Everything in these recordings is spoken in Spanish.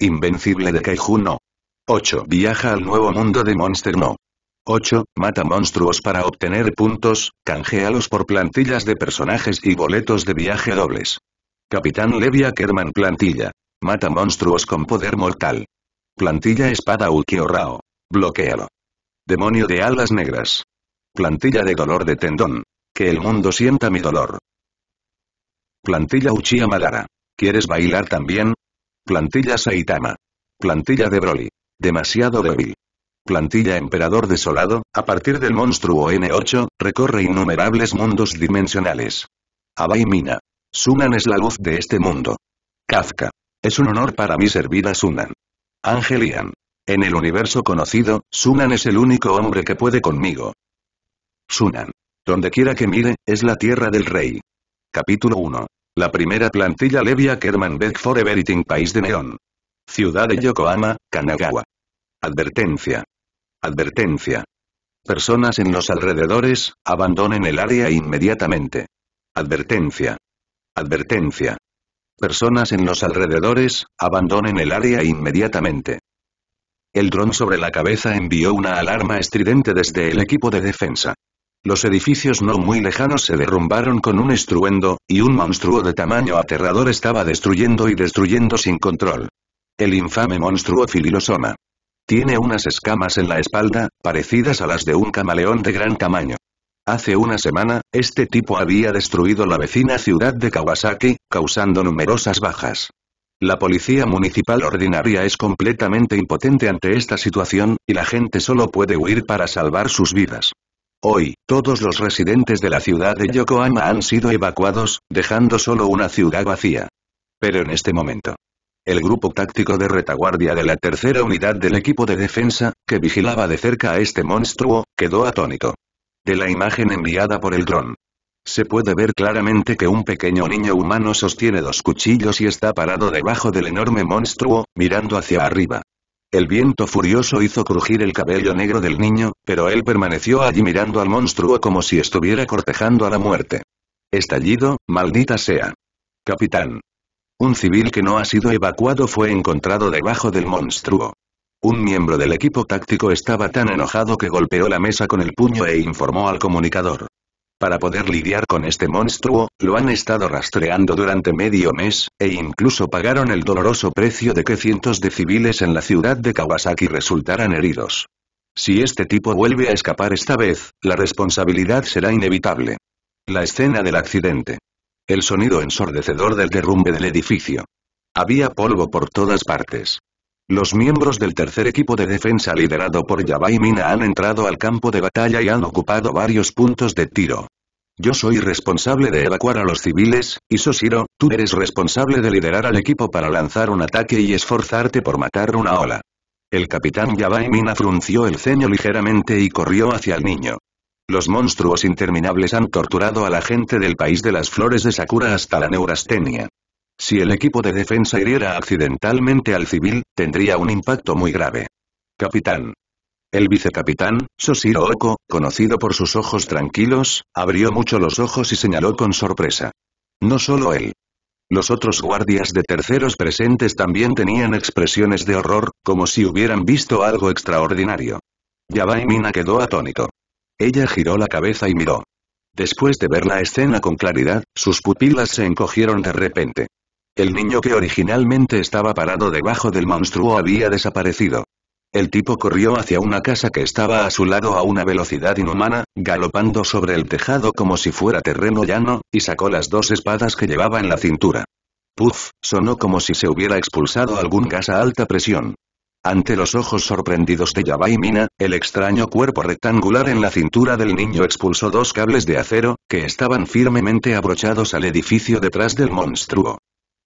Invencible de Kaiju no. 8. Viaja al nuevo mundo de Monster no. 8. Mata monstruos para obtener puntos, canjealos por plantillas de personajes y boletos de viaje dobles. Capitán Levia Kerman Plantilla. Mata monstruos con poder mortal. Plantilla Espada Rao. Bloquealo. Demonio de alas negras. Plantilla de dolor de tendón. Que el mundo sienta mi dolor. Plantilla Uchiha Madara. ¿Quieres bailar también? Plantilla Saitama. Plantilla de Broly. Demasiado débil. Plantilla Emperador Desolado, a partir del monstruo N8, recorre innumerables mundos dimensionales. Abai Mina. Sunan es la luz de este mundo. Kafka. Es un honor para mí servir a Sunan. Angelian. En el universo conocido, Sunan es el único hombre que puede conmigo. Sunan. Donde quiera que mire, es la tierra del rey. Capítulo 1. La primera plantilla Levia Kerman Beck for Everything País de Neón. Ciudad de Yokohama, Kanagawa. Advertencia. Advertencia. Personas en los alrededores, abandonen el área inmediatamente. Advertencia. Advertencia. Personas en los alrededores, abandonen el área inmediatamente. El dron sobre la cabeza envió una alarma estridente desde el equipo de defensa. Los edificios no muy lejanos se derrumbaron con un estruendo, y un monstruo de tamaño aterrador estaba destruyendo y destruyendo sin control. El infame monstruo fililosoma. Tiene unas escamas en la espalda, parecidas a las de un camaleón de gran tamaño. Hace una semana, este tipo había destruido la vecina ciudad de Kawasaki, causando numerosas bajas. La policía municipal ordinaria es completamente impotente ante esta situación, y la gente solo puede huir para salvar sus vidas. Hoy, todos los residentes de la ciudad de Yokohama han sido evacuados, dejando solo una ciudad vacía. Pero en este momento, el grupo táctico de retaguardia de la tercera unidad del equipo de defensa, que vigilaba de cerca a este monstruo, quedó atónito. De la imagen enviada por el dron. Se puede ver claramente que un pequeño niño humano sostiene dos cuchillos y está parado debajo del enorme monstruo, mirando hacia arriba. El viento furioso hizo crujir el cabello negro del niño, pero él permaneció allí mirando al monstruo como si estuviera cortejando a la muerte. Estallido, maldita sea. Capitán. Un civil que no ha sido evacuado fue encontrado debajo del monstruo. Un miembro del equipo táctico estaba tan enojado que golpeó la mesa con el puño e informó al comunicador. Para poder lidiar con este monstruo, lo han estado rastreando durante medio mes, e incluso pagaron el doloroso precio de que cientos de civiles en la ciudad de Kawasaki resultaran heridos. Si este tipo vuelve a escapar esta vez, la responsabilidad será inevitable. La escena del accidente. El sonido ensordecedor del derrumbe del edificio. Había polvo por todas partes. Los miembros del tercer equipo de defensa liderado por Yabai Mina han entrado al campo de batalla y han ocupado varios puntos de tiro. Yo soy responsable de evacuar a los civiles, y Soshiro, tú eres responsable de liderar al equipo para lanzar un ataque y esforzarte por matar una ola. El capitán Yabai Mina frunció el ceño ligeramente y corrió hacia el niño. Los monstruos interminables han torturado a la gente del país de las flores de Sakura hasta la neurastenia. Si el equipo de defensa hiriera accidentalmente al civil, tendría un impacto muy grave. Capitán. El vicecapitán, Soshiro Oko, conocido por sus ojos tranquilos, abrió mucho los ojos y señaló con sorpresa. No solo él. Los otros guardias de terceros presentes también tenían expresiones de horror, como si hubieran visto algo extraordinario. Yabai Mina quedó atónito. Ella giró la cabeza y miró. Después de ver la escena con claridad, sus pupilas se encogieron de repente. El niño que originalmente estaba parado debajo del monstruo había desaparecido. El tipo corrió hacia una casa que estaba a su lado a una velocidad inhumana, galopando sobre el tejado como si fuera terreno llano, y sacó las dos espadas que llevaba en la cintura. Puf, sonó como si se hubiera expulsado algún gas a alta presión. Ante los ojos sorprendidos de Yabai Mina, el extraño cuerpo rectangular en la cintura del niño expulsó dos cables de acero, que estaban firmemente abrochados al edificio detrás del monstruo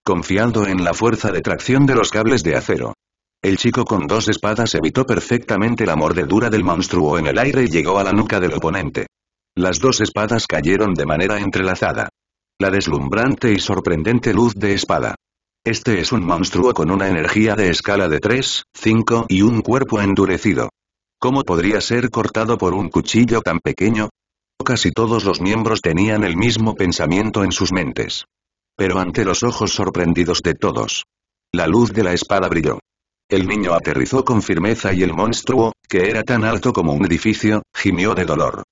confiando en la fuerza de tracción de los cables de acero. El chico con dos espadas evitó perfectamente la mordedura del monstruo en el aire y llegó a la nuca del oponente. Las dos espadas cayeron de manera entrelazada. La deslumbrante y sorprendente luz de espada. Este es un monstruo con una energía de escala de 3, 5 y un cuerpo endurecido. ¿Cómo podría ser cortado por un cuchillo tan pequeño? Casi todos los miembros tenían el mismo pensamiento en sus mentes pero ante los ojos sorprendidos de todos. La luz de la espada brilló. El niño aterrizó con firmeza y el monstruo, que era tan alto como un edificio, gimió de dolor.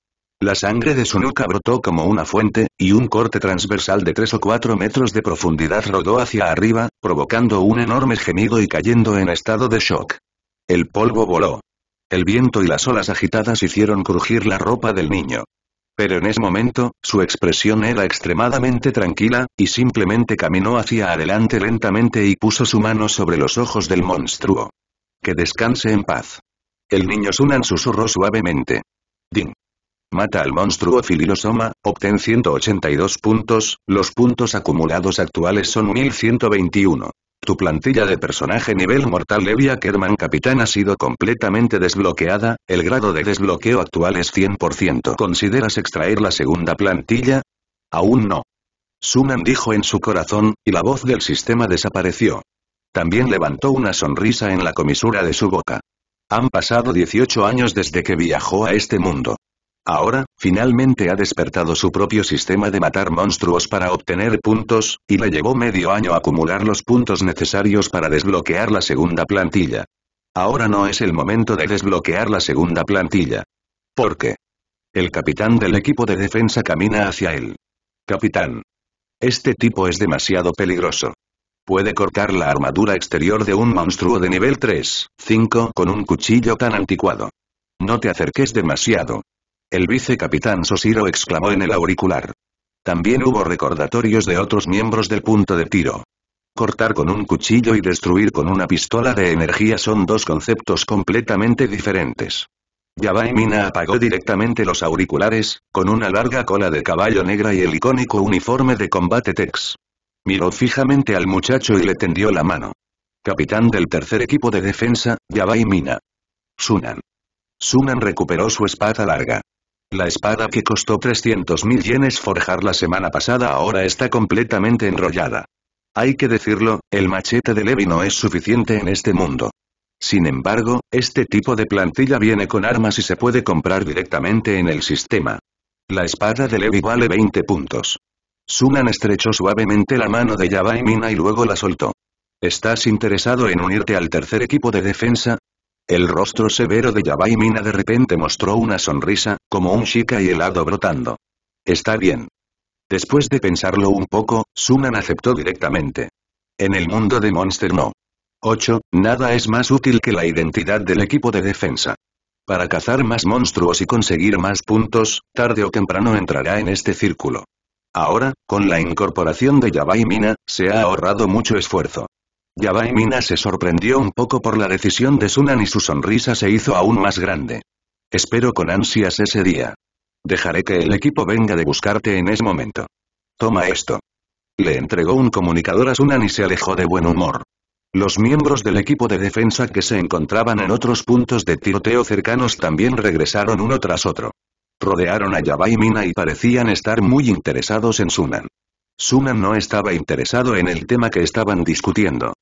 La sangre de su nuca brotó como una fuente, y un corte transversal de tres o cuatro metros de profundidad rodó hacia arriba, provocando un enorme gemido y cayendo en estado de shock. El polvo voló. El viento y las olas agitadas hicieron crujir la ropa del niño. Pero en ese momento, su expresión era extremadamente tranquila, y simplemente caminó hacia adelante lentamente y puso su mano sobre los ojos del monstruo. Que descanse en paz. El niño Sunan susurró suavemente. Ding. Mata al monstruo Filirosoma, obtén 182 puntos, los puntos acumulados actuales son 1121. Tu plantilla de personaje nivel mortal Levia Kerman Capitán ha sido completamente desbloqueada, el grado de desbloqueo actual es 100%. ¿Consideras extraer la segunda plantilla? Aún no. Suman dijo en su corazón, y la voz del sistema desapareció. También levantó una sonrisa en la comisura de su boca. Han pasado 18 años desde que viajó a este mundo. Ahora, finalmente ha despertado su propio sistema de matar monstruos para obtener puntos, y le llevó medio año acumular los puntos necesarios para desbloquear la segunda plantilla. Ahora no es el momento de desbloquear la segunda plantilla. ¿Por qué? El capitán del equipo de defensa camina hacia él. Capitán. Este tipo es demasiado peligroso. Puede cortar la armadura exterior de un monstruo de nivel 3, 5 con un cuchillo tan anticuado. No te acerques demasiado, el vicecapitán Sosiro exclamó en el auricular. También hubo recordatorios de otros miembros del punto de tiro. Cortar con un cuchillo y destruir con una pistola de energía son dos conceptos completamente diferentes. Yabai Mina apagó directamente los auriculares, con una larga cola de caballo negra y el icónico uniforme de combate Tex. Miró fijamente al muchacho y le tendió la mano. Capitán del tercer equipo de defensa, Yabai Mina. Sunan. Sunan recuperó su espada larga. La espada que costó 300.000 yenes forjar la semana pasada ahora está completamente enrollada. Hay que decirlo, el machete de Levi no es suficiente en este mundo. Sin embargo, este tipo de plantilla viene con armas y se puede comprar directamente en el sistema. La espada de Levi vale 20 puntos. Sunan estrechó suavemente la mano de Yabai Mina y luego la soltó. ¿Estás interesado en unirte al tercer equipo de defensa? El rostro severo de Yabai Mina de repente mostró una sonrisa, como un chica y helado brotando. Está bien. Después de pensarlo un poco, Sunan aceptó directamente. En el mundo de Monster no. 8. Nada es más útil que la identidad del equipo de defensa. Para cazar más monstruos y conseguir más puntos, tarde o temprano entrará en este círculo. Ahora, con la incorporación de Yabai Mina, se ha ahorrado mucho esfuerzo. Yabai Mina se sorprendió un poco por la decisión de Sunan y su sonrisa se hizo aún más grande. Espero con ansias ese día. Dejaré que el equipo venga de buscarte en ese momento. Toma esto. Le entregó un comunicador a Sunan y se alejó de buen humor. Los miembros del equipo de defensa que se encontraban en otros puntos de tiroteo cercanos también regresaron uno tras otro. Rodearon a Yabai Mina y parecían estar muy interesados en Sunan. Suman no estaba interesado en el tema que estaban discutiendo.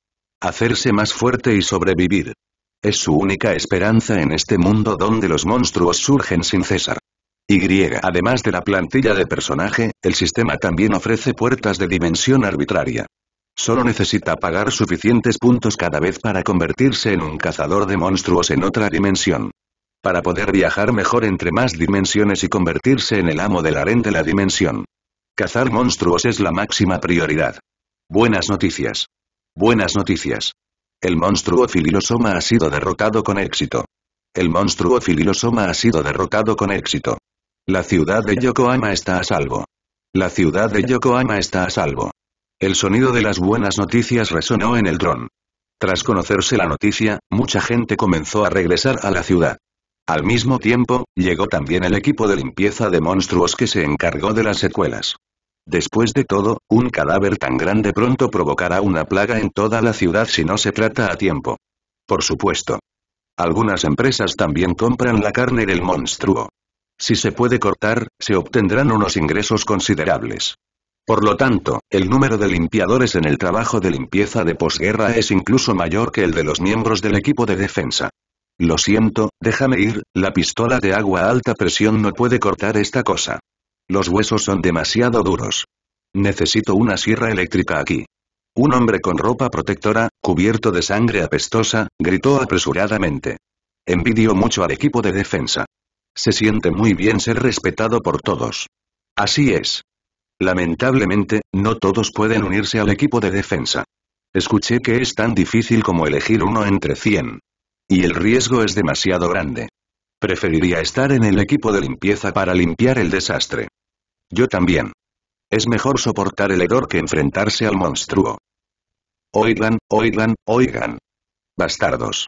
Hacerse más fuerte y sobrevivir. Es su única esperanza en este mundo donde los monstruos surgen sin cesar. Y además de la plantilla de personaje, el sistema también ofrece puertas de dimensión arbitraria. Solo necesita pagar suficientes puntos cada vez para convertirse en un cazador de monstruos en otra dimensión. Para poder viajar mejor entre más dimensiones y convertirse en el amo del harén de la dimensión. Cazar monstruos es la máxima prioridad. Buenas noticias. Buenas noticias. El monstruo fililosoma ha sido derrotado con éxito. El monstruo fililosoma ha sido derrotado con éxito. La ciudad de Yokohama está a salvo. La ciudad de Yokohama está a salvo. El sonido de las buenas noticias resonó en el dron. Tras conocerse la noticia, mucha gente comenzó a regresar a la ciudad. Al mismo tiempo, llegó también el equipo de limpieza de monstruos que se encargó de las secuelas. Después de todo, un cadáver tan grande pronto provocará una plaga en toda la ciudad si no se trata a tiempo. Por supuesto. Algunas empresas también compran la carne del monstruo. Si se puede cortar, se obtendrán unos ingresos considerables. Por lo tanto, el número de limpiadores en el trabajo de limpieza de posguerra es incluso mayor que el de los miembros del equipo de defensa. Lo siento, déjame ir, la pistola de agua a alta presión no puede cortar esta cosa. Los huesos son demasiado duros. Necesito una sierra eléctrica aquí. Un hombre con ropa protectora, cubierto de sangre apestosa, gritó apresuradamente. Envidio mucho al equipo de defensa. Se siente muy bien ser respetado por todos. Así es. Lamentablemente, no todos pueden unirse al equipo de defensa. Escuché que es tan difícil como elegir uno entre 100. Y el riesgo es demasiado grande. Preferiría estar en el equipo de limpieza para limpiar el desastre. Yo también. Es mejor soportar el hedor que enfrentarse al monstruo. Oigan, oigan, oigan. Bastardos.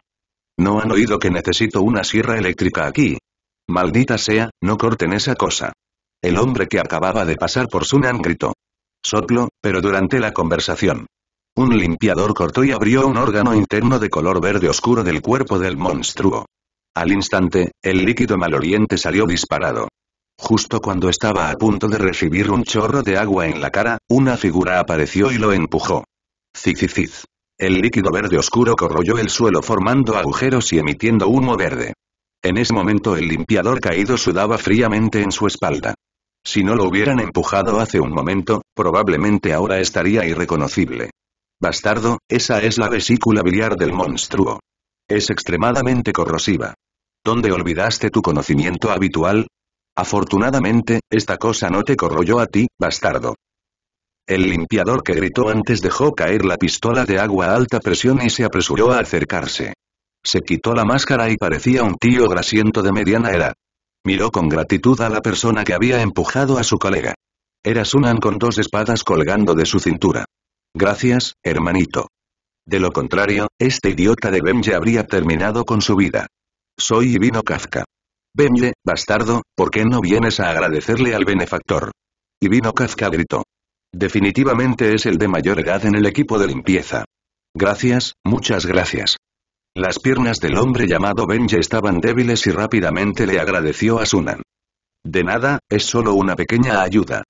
¿No han oído que necesito una sierra eléctrica aquí? Maldita sea, no corten esa cosa. El hombre que acababa de pasar por Sunan gritó. Soplo, pero durante la conversación. Un limpiador cortó y abrió un órgano interno de color verde oscuro del cuerpo del monstruo. Al instante, el líquido maloliente salió disparado. Justo cuando estaba a punto de recibir un chorro de agua en la cara, una figura apareció y lo empujó. Ciciciz. El líquido verde oscuro corroyó el suelo formando agujeros y emitiendo humo verde. En ese momento el limpiador caído sudaba fríamente en su espalda. Si no lo hubieran empujado hace un momento, probablemente ahora estaría irreconocible. Bastardo, esa es la vesícula biliar del monstruo. Es extremadamente corrosiva. ¿Dónde olvidaste tu conocimiento habitual? Afortunadamente, esta cosa no te corroyó a ti, bastardo. El limpiador que gritó antes dejó caer la pistola de agua a alta presión y se apresuró a acercarse. Se quitó la máscara y parecía un tío grasiento de mediana edad. Miró con gratitud a la persona que había empujado a su colega. Era Sunan con dos espadas colgando de su cintura. Gracias, hermanito. De lo contrario, este idiota de ya habría terminado con su vida. Soy Ivino Kafka. «Benje, bastardo, ¿por qué no vienes a agradecerle al benefactor? Y vino Kazka gritó. Definitivamente es el de mayor edad en el equipo de limpieza. Gracias, muchas gracias. Las piernas del hombre llamado Benje estaban débiles y rápidamente le agradeció a Sunan. De nada, es solo una pequeña ayuda.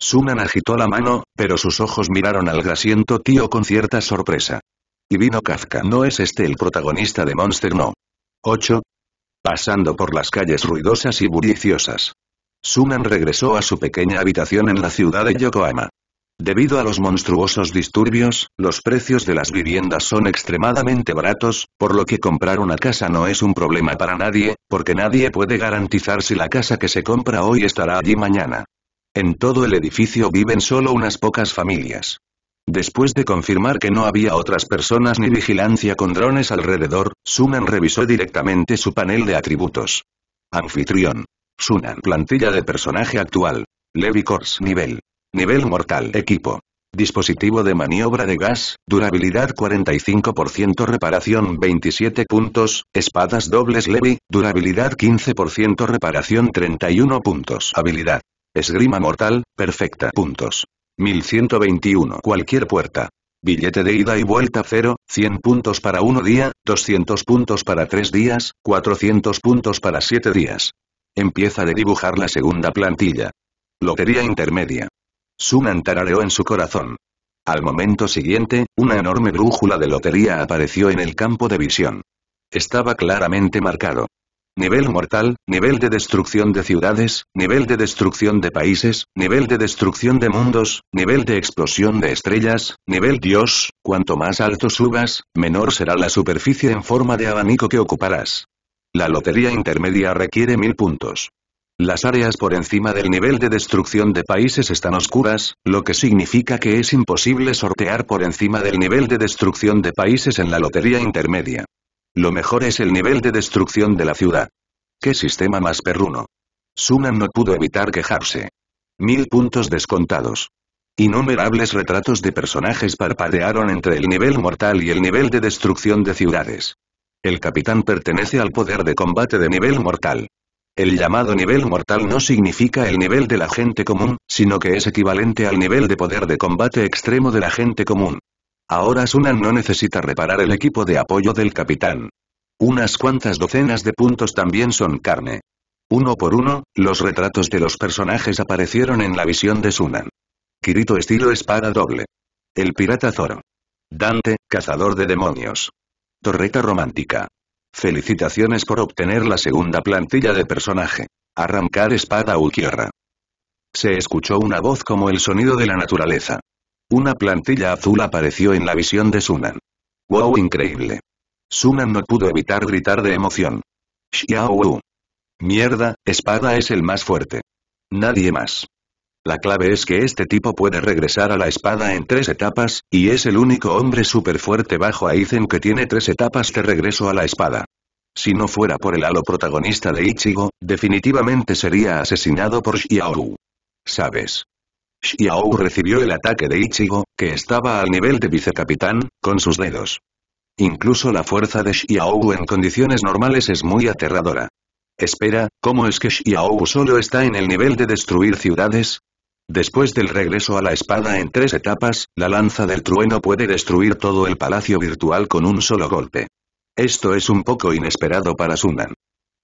Sunan agitó la mano, pero sus ojos miraron al grasiento tío con cierta sorpresa. Y vino Kafka. No es este el protagonista de Monster No. 8 pasando por las calles ruidosas y bulliciosas. Sunan regresó a su pequeña habitación en la ciudad de Yokohama. Debido a los monstruosos disturbios, los precios de las viviendas son extremadamente baratos, por lo que comprar una casa no es un problema para nadie, porque nadie puede garantizar si la casa que se compra hoy estará allí mañana. En todo el edificio viven solo unas pocas familias. Después de confirmar que no había otras personas ni vigilancia con drones alrededor, Sunan revisó directamente su panel de atributos. Anfitrión. Sunan. Plantilla de personaje actual. Levi Corps. Nivel. Nivel mortal. Equipo. Dispositivo de maniobra de gas, durabilidad 45%, reparación 27 puntos, espadas dobles Levi, durabilidad 15%, reparación 31 puntos, habilidad. Esgrima mortal, perfecta puntos. 1121 Cualquier puerta. Billete de ida y vuelta cero 100 puntos para 1 día, 200 puntos para 3 días, 400 puntos para 7 días. Empieza de dibujar la segunda plantilla. Lotería intermedia. Sunan tarareó en su corazón. Al momento siguiente, una enorme brújula de lotería apareció en el campo de visión. Estaba claramente marcado nivel mortal, nivel de destrucción de ciudades, nivel de destrucción de países, nivel de destrucción de mundos, nivel de explosión de estrellas, nivel Dios, cuanto más alto subas, menor será la superficie en forma de abanico que ocuparás. La lotería intermedia requiere mil puntos. Las áreas por encima del nivel de destrucción de países están oscuras, lo que significa que es imposible sortear por encima del nivel de destrucción de países en la lotería intermedia. Lo mejor es el nivel de destrucción de la ciudad. ¡Qué sistema más perruno! Sunan no pudo evitar quejarse. Mil puntos descontados. Innumerables retratos de personajes parpadearon entre el nivel mortal y el nivel de destrucción de ciudades. El capitán pertenece al poder de combate de nivel mortal. El llamado nivel mortal no significa el nivel de la gente común, sino que es equivalente al nivel de poder de combate extremo de la gente común. Ahora Sunan no necesita reparar el equipo de apoyo del capitán. Unas cuantas docenas de puntos también son carne. Uno por uno, los retratos de los personajes aparecieron en la visión de Sunan. Kirito estilo espada doble. El pirata Zoro. Dante, cazador de demonios. Torreta romántica. Felicitaciones por obtener la segunda plantilla de personaje. Arrancar espada Ukiorra. Se escuchó una voz como el sonido de la naturaleza. Una plantilla azul apareció en la visión de Sunan. ¡Wow! Increíble. Sunan no pudo evitar gritar de emoción. ¡Xiao! Mierda, espada es el más fuerte. Nadie más. La clave es que este tipo puede regresar a la espada en tres etapas, y es el único hombre súper fuerte bajo Aizen que tiene tres etapas de regreso a la espada. Si no fuera por el halo protagonista de Ichigo, definitivamente sería asesinado por Wu. Sabes. Xiao recibió el ataque de Ichigo, que estaba al nivel de vicecapitán, con sus dedos. Incluso la fuerza de Xiao en condiciones normales es muy aterradora. Espera, ¿cómo es que Xiao solo está en el nivel de destruir ciudades? Después del regreso a la espada en tres etapas, la lanza del trueno puede destruir todo el palacio virtual con un solo golpe. Esto es un poco inesperado para Sunan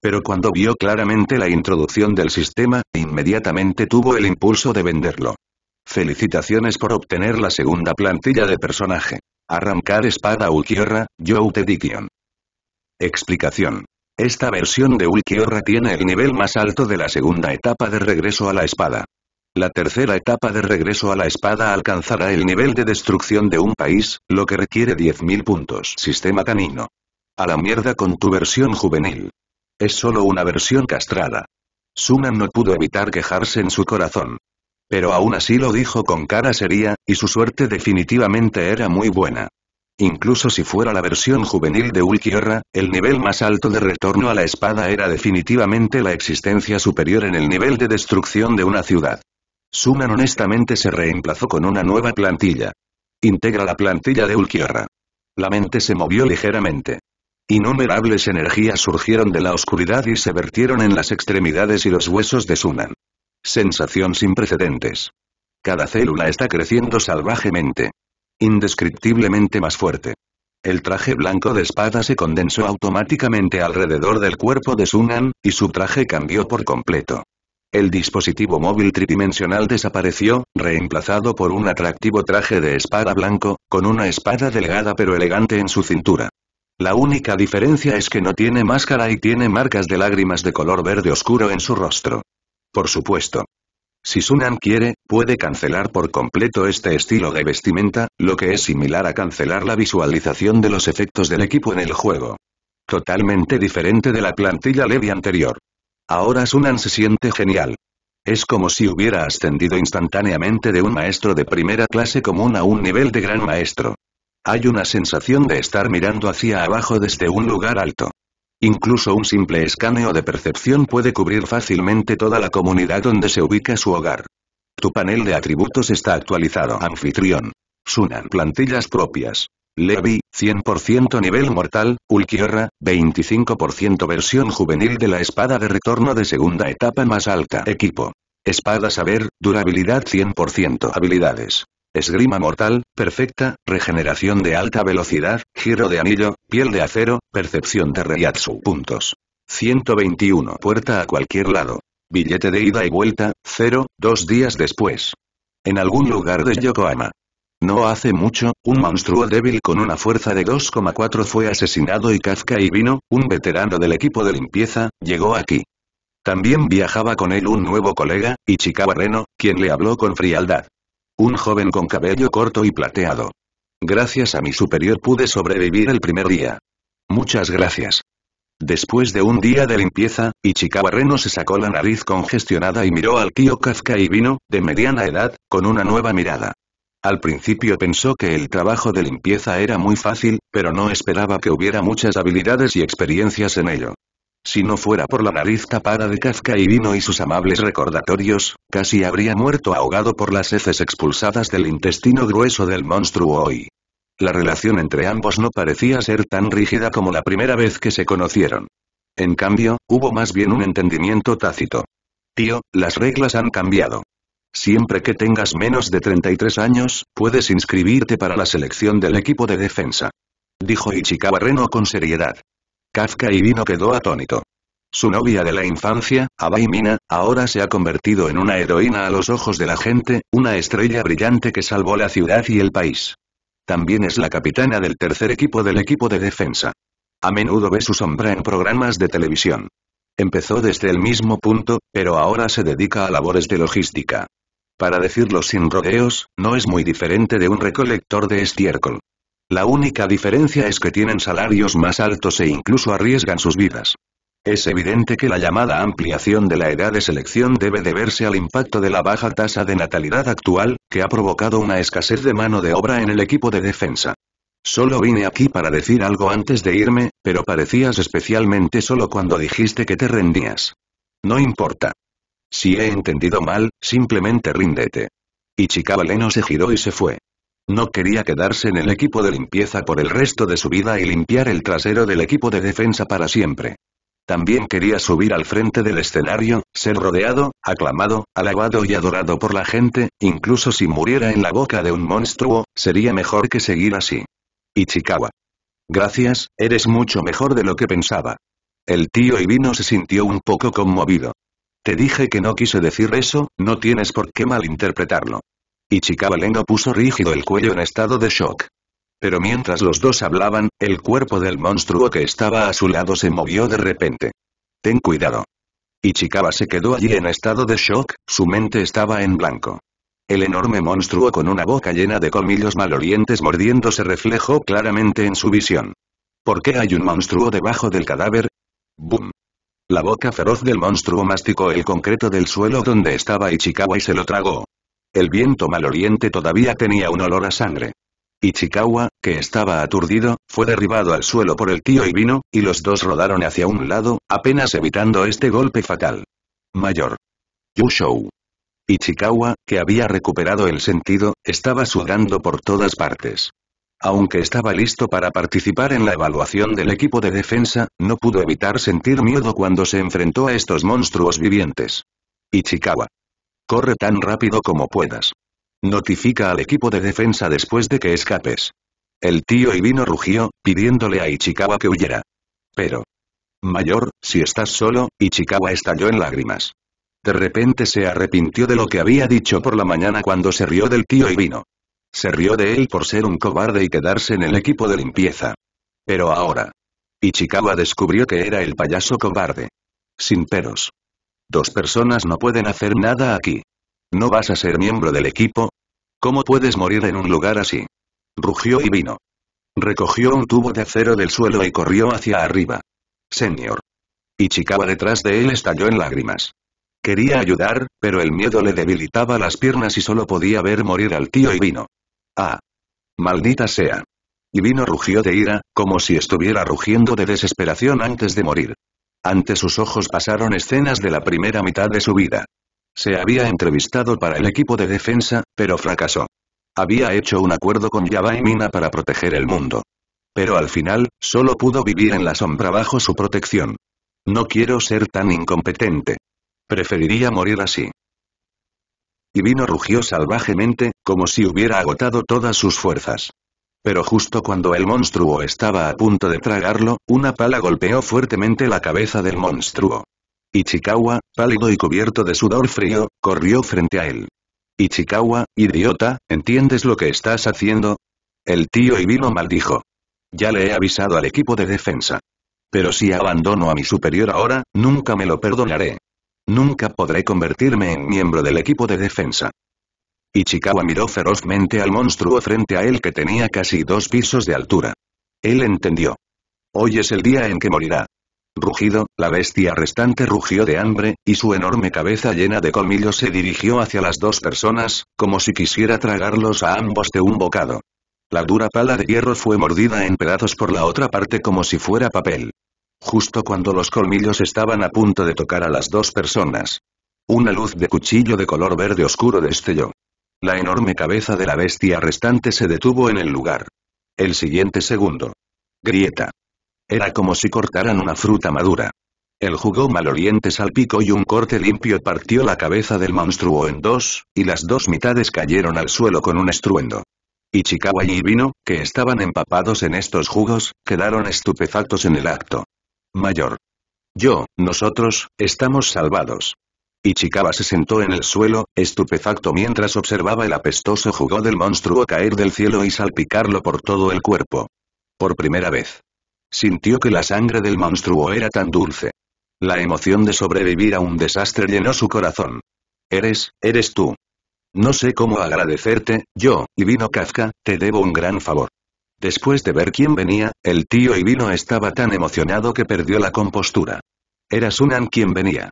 pero cuando vio claramente la introducción del sistema, inmediatamente tuvo el impulso de venderlo. Felicitaciones por obtener la segunda plantilla de personaje. Arrancar espada Ulquiorra, Joe Diction. Explicación. Esta versión de Ulquiorra tiene el nivel más alto de la segunda etapa de regreso a la espada. La tercera etapa de regreso a la espada alcanzará el nivel de destrucción de un país, lo que requiere 10.000 puntos. Sistema canino. A la mierda con tu versión juvenil. Es solo una versión castrada. Sunan no pudo evitar quejarse en su corazón. Pero aún así lo dijo con cara seria, y su suerte definitivamente era muy buena. Incluso si fuera la versión juvenil de Ulquiorra, el nivel más alto de retorno a la espada era definitivamente la existencia superior en el nivel de destrucción de una ciudad. Sunan honestamente se reemplazó con una nueva plantilla. Integra la plantilla de Ulquiorra. La mente se movió ligeramente. Innumerables energías surgieron de la oscuridad y se vertieron en las extremidades y los huesos de Sunan. Sensación sin precedentes. Cada célula está creciendo salvajemente. Indescriptiblemente más fuerte. El traje blanco de espada se condensó automáticamente alrededor del cuerpo de Sunan, y su traje cambió por completo. El dispositivo móvil tridimensional desapareció, reemplazado por un atractivo traje de espada blanco, con una espada delgada pero elegante en su cintura. La única diferencia es que no tiene máscara y tiene marcas de lágrimas de color verde oscuro en su rostro. Por supuesto. Si Sunan quiere, puede cancelar por completo este estilo de vestimenta, lo que es similar a cancelar la visualización de los efectos del equipo en el juego. Totalmente diferente de la plantilla Levi anterior. Ahora Sunan se siente genial. Es como si hubiera ascendido instantáneamente de un maestro de primera clase común a un nivel de gran maestro. Hay una sensación de estar mirando hacia abajo desde un lugar alto. Incluso un simple escaneo de percepción puede cubrir fácilmente toda la comunidad donde se ubica su hogar. Tu panel de atributos está actualizado. Anfitrión. Sunan. Plantillas propias. Levi, 100% nivel mortal, Ulquiorra, 25% versión juvenil de la espada de retorno de segunda etapa más alta. Equipo. Espada saber, durabilidad 100%. Habilidades esgrima mortal, perfecta, regeneración de alta velocidad, giro de anillo, piel de acero, percepción de reyatsu. Puntos. 121 Puerta a cualquier lado. Billete de ida y vuelta, 0, dos días después. En algún lugar de Yokohama. No hace mucho, un monstruo débil con una fuerza de 2,4 fue asesinado y Kafka Vino, un veterano del equipo de limpieza, llegó aquí. También viajaba con él un nuevo colega, Ichikawa Reno, quien le habló con frialdad. Un joven con cabello corto y plateado. Gracias a mi superior pude sobrevivir el primer día. Muchas gracias. Después de un día de limpieza, Ichikawa Reno se sacó la nariz congestionada y miró al tío Kafka y vino, de mediana edad, con una nueva mirada. Al principio pensó que el trabajo de limpieza era muy fácil, pero no esperaba que hubiera muchas habilidades y experiencias en ello. Si no fuera por la nariz tapada de Kafka y vino y sus amables recordatorios, casi habría muerto ahogado por las heces expulsadas del intestino grueso del monstruo hoy. La relación entre ambos no parecía ser tan rígida como la primera vez que se conocieron. En cambio, hubo más bien un entendimiento tácito. Tío, las reglas han cambiado. Siempre que tengas menos de 33 años, puedes inscribirte para la selección del equipo de defensa. Dijo Ichikawa Reno con seriedad. Kafka y vino quedó atónito. Su novia de la infancia, Abaymina, Mina, ahora se ha convertido en una heroína a los ojos de la gente, una estrella brillante que salvó la ciudad y el país. También es la capitana del tercer equipo del equipo de defensa. A menudo ve su sombra en programas de televisión. Empezó desde el mismo punto, pero ahora se dedica a labores de logística. Para decirlo sin rodeos, no es muy diferente de un recolector de estiércol. La única diferencia es que tienen salarios más altos e incluso arriesgan sus vidas. Es evidente que la llamada ampliación de la edad de selección debe deberse al impacto de la baja tasa de natalidad actual, que ha provocado una escasez de mano de obra en el equipo de defensa. Solo vine aquí para decir algo antes de irme, pero parecías especialmente solo cuando dijiste que te rendías. No importa. Si he entendido mal, simplemente ríndete. Y Chicabaleno se giró y se fue. No quería quedarse en el equipo de limpieza por el resto de su vida y limpiar el trasero del equipo de defensa para siempre. También quería subir al frente del escenario, ser rodeado, aclamado, alabado y adorado por la gente, incluso si muriera en la boca de un monstruo, sería mejor que seguir así. Ichikawa. Gracias, eres mucho mejor de lo que pensaba. El tío Ibino se sintió un poco conmovido. Te dije que no quise decir eso, no tienes por qué malinterpretarlo. Ichikawa Lengo puso rígido el cuello en estado de shock. Pero mientras los dos hablaban, el cuerpo del monstruo que estaba a su lado se movió de repente. Ten cuidado. Ichikawa se quedó allí en estado de shock, su mente estaba en blanco. El enorme monstruo con una boca llena de colmillos malolientes mordiendo se reflejó claramente en su visión. ¿Por qué hay un monstruo debajo del cadáver? ¡Bum! La boca feroz del monstruo masticó el concreto del suelo donde estaba Ichikawa y se lo tragó. El viento oriente todavía tenía un olor a sangre. Ichikawa, que estaba aturdido, fue derribado al suelo por el tío y vino, y los dos rodaron hacia un lado, apenas evitando este golpe fatal. Mayor. Yushou. Ichikawa, que había recuperado el sentido, estaba sudando por todas partes. Aunque estaba listo para participar en la evaluación del equipo de defensa, no pudo evitar sentir miedo cuando se enfrentó a estos monstruos vivientes. Ichikawa. Corre tan rápido como puedas. Notifica al equipo de defensa después de que escapes. El tío Ivino rugió, pidiéndole a Ichikawa que huyera. Pero. Mayor, si estás solo, Ichikawa estalló en lágrimas. De repente se arrepintió de lo que había dicho por la mañana cuando se rió del tío Ivino. Se rió de él por ser un cobarde y quedarse en el equipo de limpieza. Pero ahora. Ichikawa descubrió que era el payaso cobarde. Sin peros. Dos personas no pueden hacer nada aquí. ¿No vas a ser miembro del equipo? ¿Cómo puedes morir en un lugar así? Rugió y vino. Recogió un tubo de acero del suelo y corrió hacia arriba. Señor. Ichikawa detrás de él estalló en lágrimas. Quería ayudar, pero el miedo le debilitaba las piernas y solo podía ver morir al tío vino. ¡Ah! ¡Maldita sea! Y vino rugió de ira, como si estuviera rugiendo de desesperación antes de morir. Ante sus ojos pasaron escenas de la primera mitad de su vida. Se había entrevistado para el equipo de defensa, pero fracasó. Había hecho un acuerdo con Yaba y Mina para proteger el mundo. Pero al final, solo pudo vivir en la sombra bajo su protección. No quiero ser tan incompetente. Preferiría morir así. Y vino rugió salvajemente, como si hubiera agotado todas sus fuerzas. Pero justo cuando el monstruo estaba a punto de tragarlo, una pala golpeó fuertemente la cabeza del monstruo. Ichikawa, pálido y cubierto de sudor frío, corrió frente a él. Ichikawa, idiota, ¿entiendes lo que estás haciendo? El tío Ibino maldijo. Ya le he avisado al equipo de defensa. Pero si abandono a mi superior ahora, nunca me lo perdonaré. Nunca podré convertirme en miembro del equipo de defensa. Ichikawa miró ferozmente al monstruo frente a él que tenía casi dos pisos de altura. Él entendió. Hoy es el día en que morirá. Rugido, la bestia restante rugió de hambre, y su enorme cabeza llena de colmillos se dirigió hacia las dos personas, como si quisiera tragarlos a ambos de un bocado. La dura pala de hierro fue mordida en pedazos por la otra parte como si fuera papel. Justo cuando los colmillos estaban a punto de tocar a las dos personas. Una luz de cuchillo de color verde oscuro destelló. La enorme cabeza de la bestia restante se detuvo en el lugar. El siguiente segundo. Grieta. Era como si cortaran una fruta madura. El jugo maloliente salpicó y un corte limpio partió la cabeza del monstruo en dos, y las dos mitades cayeron al suelo con un estruendo. Ichikawa y Vino, que estaban empapados en estos jugos, quedaron estupefactos en el acto. Mayor. Yo, nosotros, estamos salvados. Ichikawa se sentó en el suelo, estupefacto mientras observaba el apestoso jugo del monstruo caer del cielo y salpicarlo por todo el cuerpo. Por primera vez. Sintió que la sangre del monstruo era tan dulce. La emoción de sobrevivir a un desastre llenó su corazón. Eres, eres tú. No sé cómo agradecerte, yo, Ivino Kafka, te debo un gran favor. Después de ver quién venía, el tío Ivino estaba tan emocionado que perdió la compostura. Era Sunan quien venía.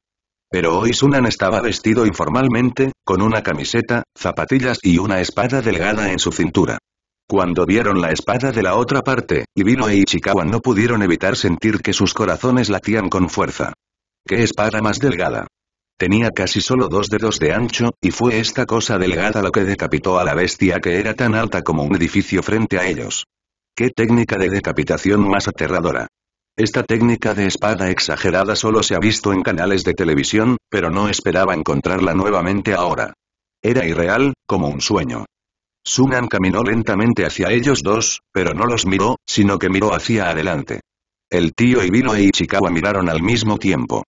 Pero hoy Sunan estaba vestido informalmente, con una camiseta, zapatillas y una espada delgada en su cintura. Cuando vieron la espada de la otra parte, vino e Ichikawa no pudieron evitar sentir que sus corazones latían con fuerza. ¡Qué espada más delgada! Tenía casi solo dos dedos de ancho, y fue esta cosa delgada lo que decapitó a la bestia que era tan alta como un edificio frente a ellos. ¡Qué técnica de decapitación más aterradora! Esta técnica de espada exagerada solo se ha visto en canales de televisión, pero no esperaba encontrarla nuevamente ahora. Era irreal, como un sueño. Sunan caminó lentamente hacia ellos dos, pero no los miró, sino que miró hacia adelante. El tío Ibino e Ichikawa miraron al mismo tiempo.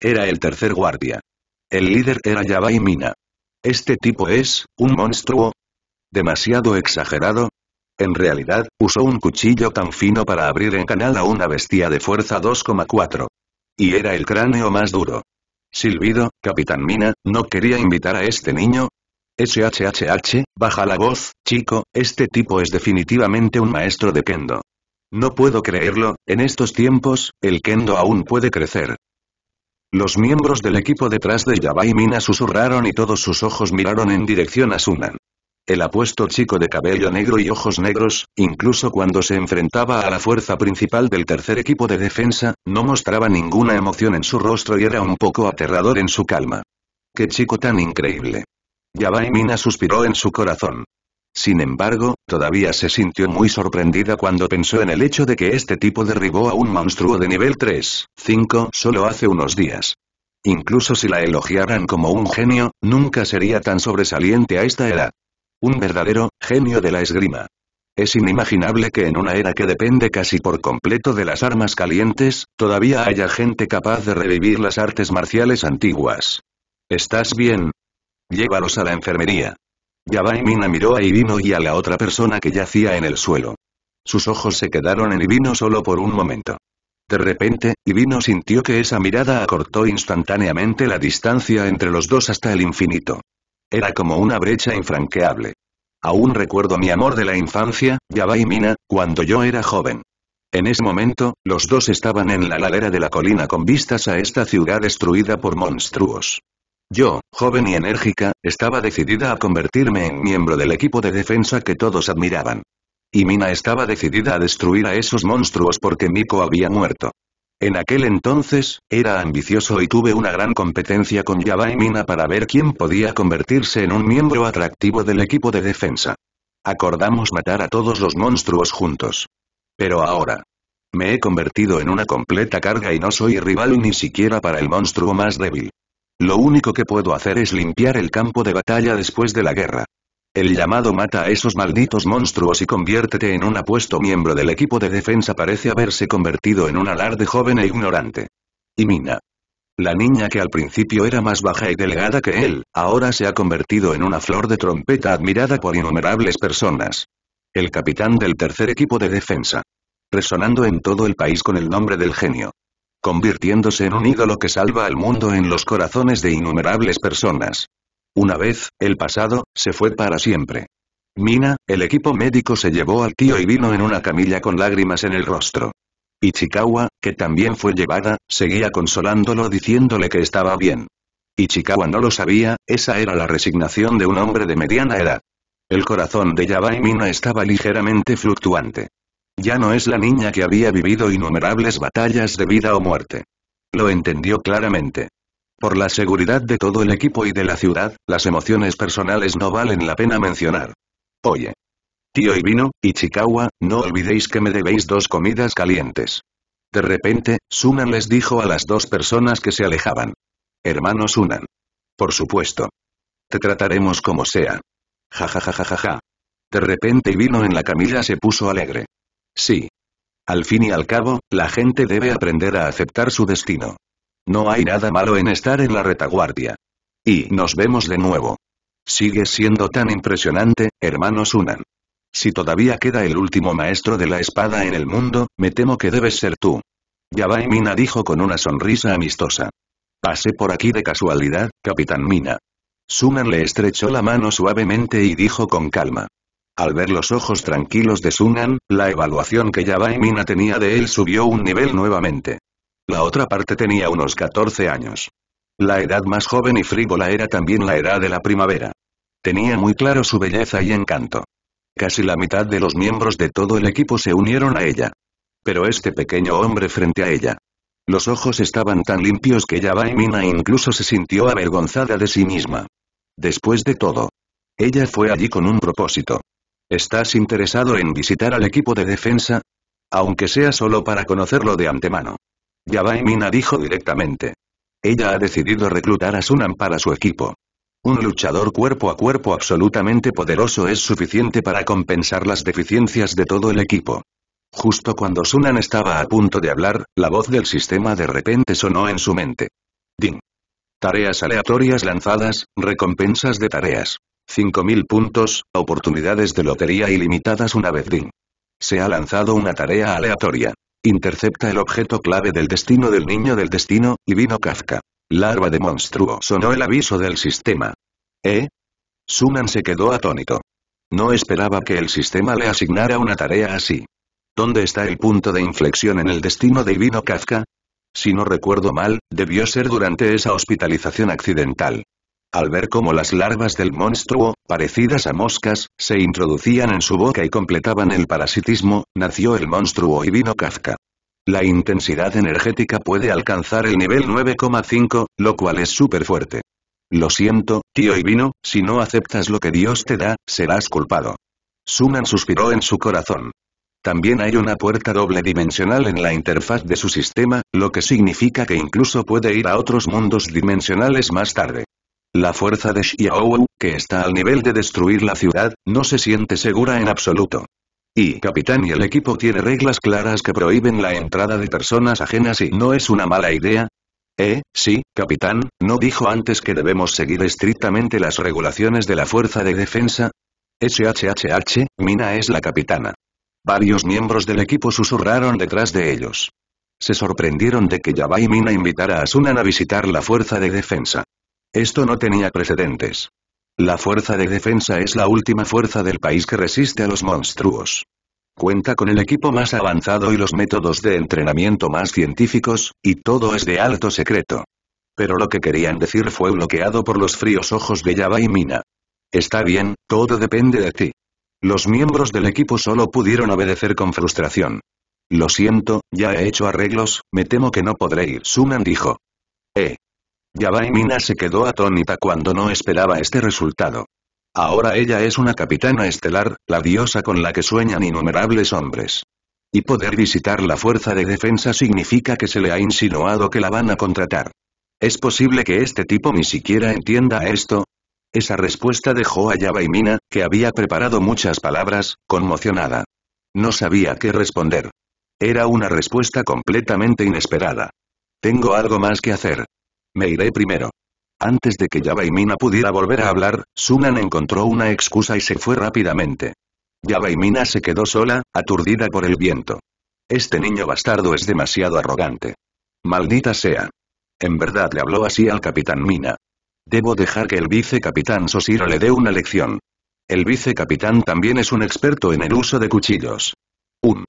Era el tercer guardia. El líder era Yabai Mina. ¿Este tipo es, un monstruo? ¿Demasiado exagerado? En realidad, usó un cuchillo tan fino para abrir en canal a una bestia de fuerza 2,4. Y era el cráneo más duro. Silbido, Capitán Mina, ¿no quería invitar a este niño? SHHH, baja la voz, chico, este tipo es definitivamente un maestro de kendo. No puedo creerlo, en estos tiempos, el kendo aún puede crecer. Los miembros del equipo detrás de Yabai Mina susurraron y todos sus ojos miraron en dirección a Sunan. El apuesto chico de cabello negro y ojos negros, incluso cuando se enfrentaba a la fuerza principal del tercer equipo de defensa, no mostraba ninguna emoción en su rostro y era un poco aterrador en su calma. ¡Qué chico tan increíble! Yabai Mina suspiró en su corazón. Sin embargo, todavía se sintió muy sorprendida cuando pensó en el hecho de que este tipo derribó a un monstruo de nivel 3, 5 solo hace unos días. Incluso si la elogiaran como un genio, nunca sería tan sobresaliente a esta edad. Un verdadero genio de la esgrima. Es inimaginable que en una era que depende casi por completo de las armas calientes, todavía haya gente capaz de revivir las artes marciales antiguas. ¿Estás bien? Llévalos a la enfermería. Yabai Mina miró a Ivino y a la otra persona que yacía en el suelo. Sus ojos se quedaron en Ivino solo por un momento. De repente, Ivino sintió que esa mirada acortó instantáneamente la distancia entre los dos hasta el infinito. Era como una brecha infranqueable. Aún recuerdo mi amor de la infancia, Yaba y Mina, cuando yo era joven. En ese momento, los dos estaban en la ladera de la colina con vistas a esta ciudad destruida por monstruos. Yo, joven y enérgica, estaba decidida a convertirme en miembro del equipo de defensa que todos admiraban. Y Mina estaba decidida a destruir a esos monstruos porque Miko había muerto. En aquel entonces, era ambicioso y tuve una gran competencia con Yabai Mina para ver quién podía convertirse en un miembro atractivo del equipo de defensa. Acordamos matar a todos los monstruos juntos. Pero ahora. Me he convertido en una completa carga y no soy rival ni siquiera para el monstruo más débil. Lo único que puedo hacer es limpiar el campo de batalla después de la guerra. El llamado mata a esos malditos monstruos y conviértete en un apuesto miembro del equipo de defensa parece haberse convertido en un alarde joven e ignorante. Y Mina. La niña que al principio era más baja y delgada que él, ahora se ha convertido en una flor de trompeta admirada por innumerables personas. El capitán del tercer equipo de defensa. Resonando en todo el país con el nombre del genio. Convirtiéndose en un ídolo que salva al mundo en los corazones de innumerables personas. Una vez, el pasado, se fue para siempre. Mina, el equipo médico se llevó al tío y vino en una camilla con lágrimas en el rostro. Ichikawa, que también fue llevada, seguía consolándolo diciéndole que estaba bien. Ichikawa no lo sabía, esa era la resignación de un hombre de mediana edad. El corazón de Yabai Mina estaba ligeramente fluctuante. Ya no es la niña que había vivido innumerables batallas de vida o muerte. Lo entendió claramente. Por la seguridad de todo el equipo y de la ciudad, las emociones personales no valen la pena mencionar. Oye. Tío y Ichikawa, no olvidéis que me debéis dos comidas calientes. De repente, Sunan les dijo a las dos personas que se alejaban. Hermano Sunan. Por supuesto. Te trataremos como sea. Ja ja ja ja ja De repente Ivino en la camilla se puso alegre. Sí. Al fin y al cabo, la gente debe aprender a aceptar su destino. No hay nada malo en estar en la retaguardia. Y nos vemos de nuevo. Sigue siendo tan impresionante, hermano Sunan. Si todavía queda el último maestro de la espada en el mundo, me temo que debes ser tú. Yabai Mina dijo con una sonrisa amistosa. Pasé por aquí de casualidad, Capitán Mina. Sunan le estrechó la mano suavemente y dijo con calma. Al ver los ojos tranquilos de Sunan, la evaluación que Yabai Mina tenía de él subió un nivel nuevamente. La otra parte tenía unos 14 años. La edad más joven y frívola era también la edad de la primavera. Tenía muy claro su belleza y encanto. Casi la mitad de los miembros de todo el equipo se unieron a ella. Pero este pequeño hombre frente a ella. Los ojos estaban tan limpios que Yabaimina incluso se sintió avergonzada de sí misma. Después de todo. Ella fue allí con un propósito. ¿Estás interesado en visitar al equipo de defensa? Aunque sea solo para conocerlo de antemano. Yabai Mina dijo directamente. Ella ha decidido reclutar a Sunan para su equipo. Un luchador cuerpo a cuerpo absolutamente poderoso es suficiente para compensar las deficiencias de todo el equipo. Justo cuando Sunan estaba a punto de hablar, la voz del sistema de repente sonó en su mente. Ding. Tareas aleatorias lanzadas, recompensas de tareas. 5.000 puntos, oportunidades de lotería ilimitadas una vez DIN. Se ha lanzado una tarea aleatoria. Intercepta el objeto clave del destino del niño del destino, y vino Kafka. Larva de monstruo. Sonó el aviso del sistema. ¿Eh? Sunan se quedó atónito. No esperaba que el sistema le asignara una tarea así. ¿Dónde está el punto de inflexión en el destino de Ivino Kafka? Si no recuerdo mal, debió ser durante esa hospitalización accidental al ver cómo las larvas del monstruo, parecidas a moscas, se introducían en su boca y completaban el parasitismo, nació el monstruo y vino Kafka. La intensidad energética puede alcanzar el nivel 9,5, lo cual es súper fuerte. Lo siento, tío vino, si no aceptas lo que Dios te da, serás culpado. Sunan suspiró en su corazón. También hay una puerta doble dimensional en la interfaz de su sistema, lo que significa que incluso puede ir a otros mundos dimensionales más tarde. La fuerza de Xiaowu, que está al nivel de destruir la ciudad, no se siente segura en absoluto. Y Capitán y el equipo tiene reglas claras que prohíben la entrada de personas ajenas y no es una mala idea. Eh, sí, Capitán, ¿no dijo antes que debemos seguir estrictamente las regulaciones de la Fuerza de Defensa? SHHH, Mina es la capitana. Varios miembros del equipo susurraron detrás de ellos. Se sorprendieron de que Yabai Mina invitara a Sunan a visitar la Fuerza de Defensa. Esto no tenía precedentes. La fuerza de defensa es la última fuerza del país que resiste a los monstruos. Cuenta con el equipo más avanzado y los métodos de entrenamiento más científicos, y todo es de alto secreto. Pero lo que querían decir fue bloqueado por los fríos ojos de Yaba y Mina. Está bien, todo depende de ti. Los miembros del equipo solo pudieron obedecer con frustración. Lo siento, ya he hecho arreglos, me temo que no podré ir. Sunan dijo. Eh, Yabaimina Mina se quedó atónita cuando no esperaba este resultado. Ahora ella es una capitana estelar, la diosa con la que sueñan innumerables hombres. Y poder visitar la fuerza de defensa significa que se le ha insinuado que la van a contratar. ¿Es posible que este tipo ni siquiera entienda esto? Esa respuesta dejó a Yabaimina, que había preparado muchas palabras, conmocionada. No sabía qué responder. Era una respuesta completamente inesperada. Tengo algo más que hacer. Me iré primero. Antes de que Mina pudiera volver a hablar, Sunan encontró una excusa y se fue rápidamente. Mina se quedó sola, aturdida por el viento. Este niño bastardo es demasiado arrogante. Maldita sea. En verdad le habló así al capitán Mina. Debo dejar que el vicecapitán Sosiro le dé una lección. El vicecapitán también es un experto en el uso de cuchillos. Un.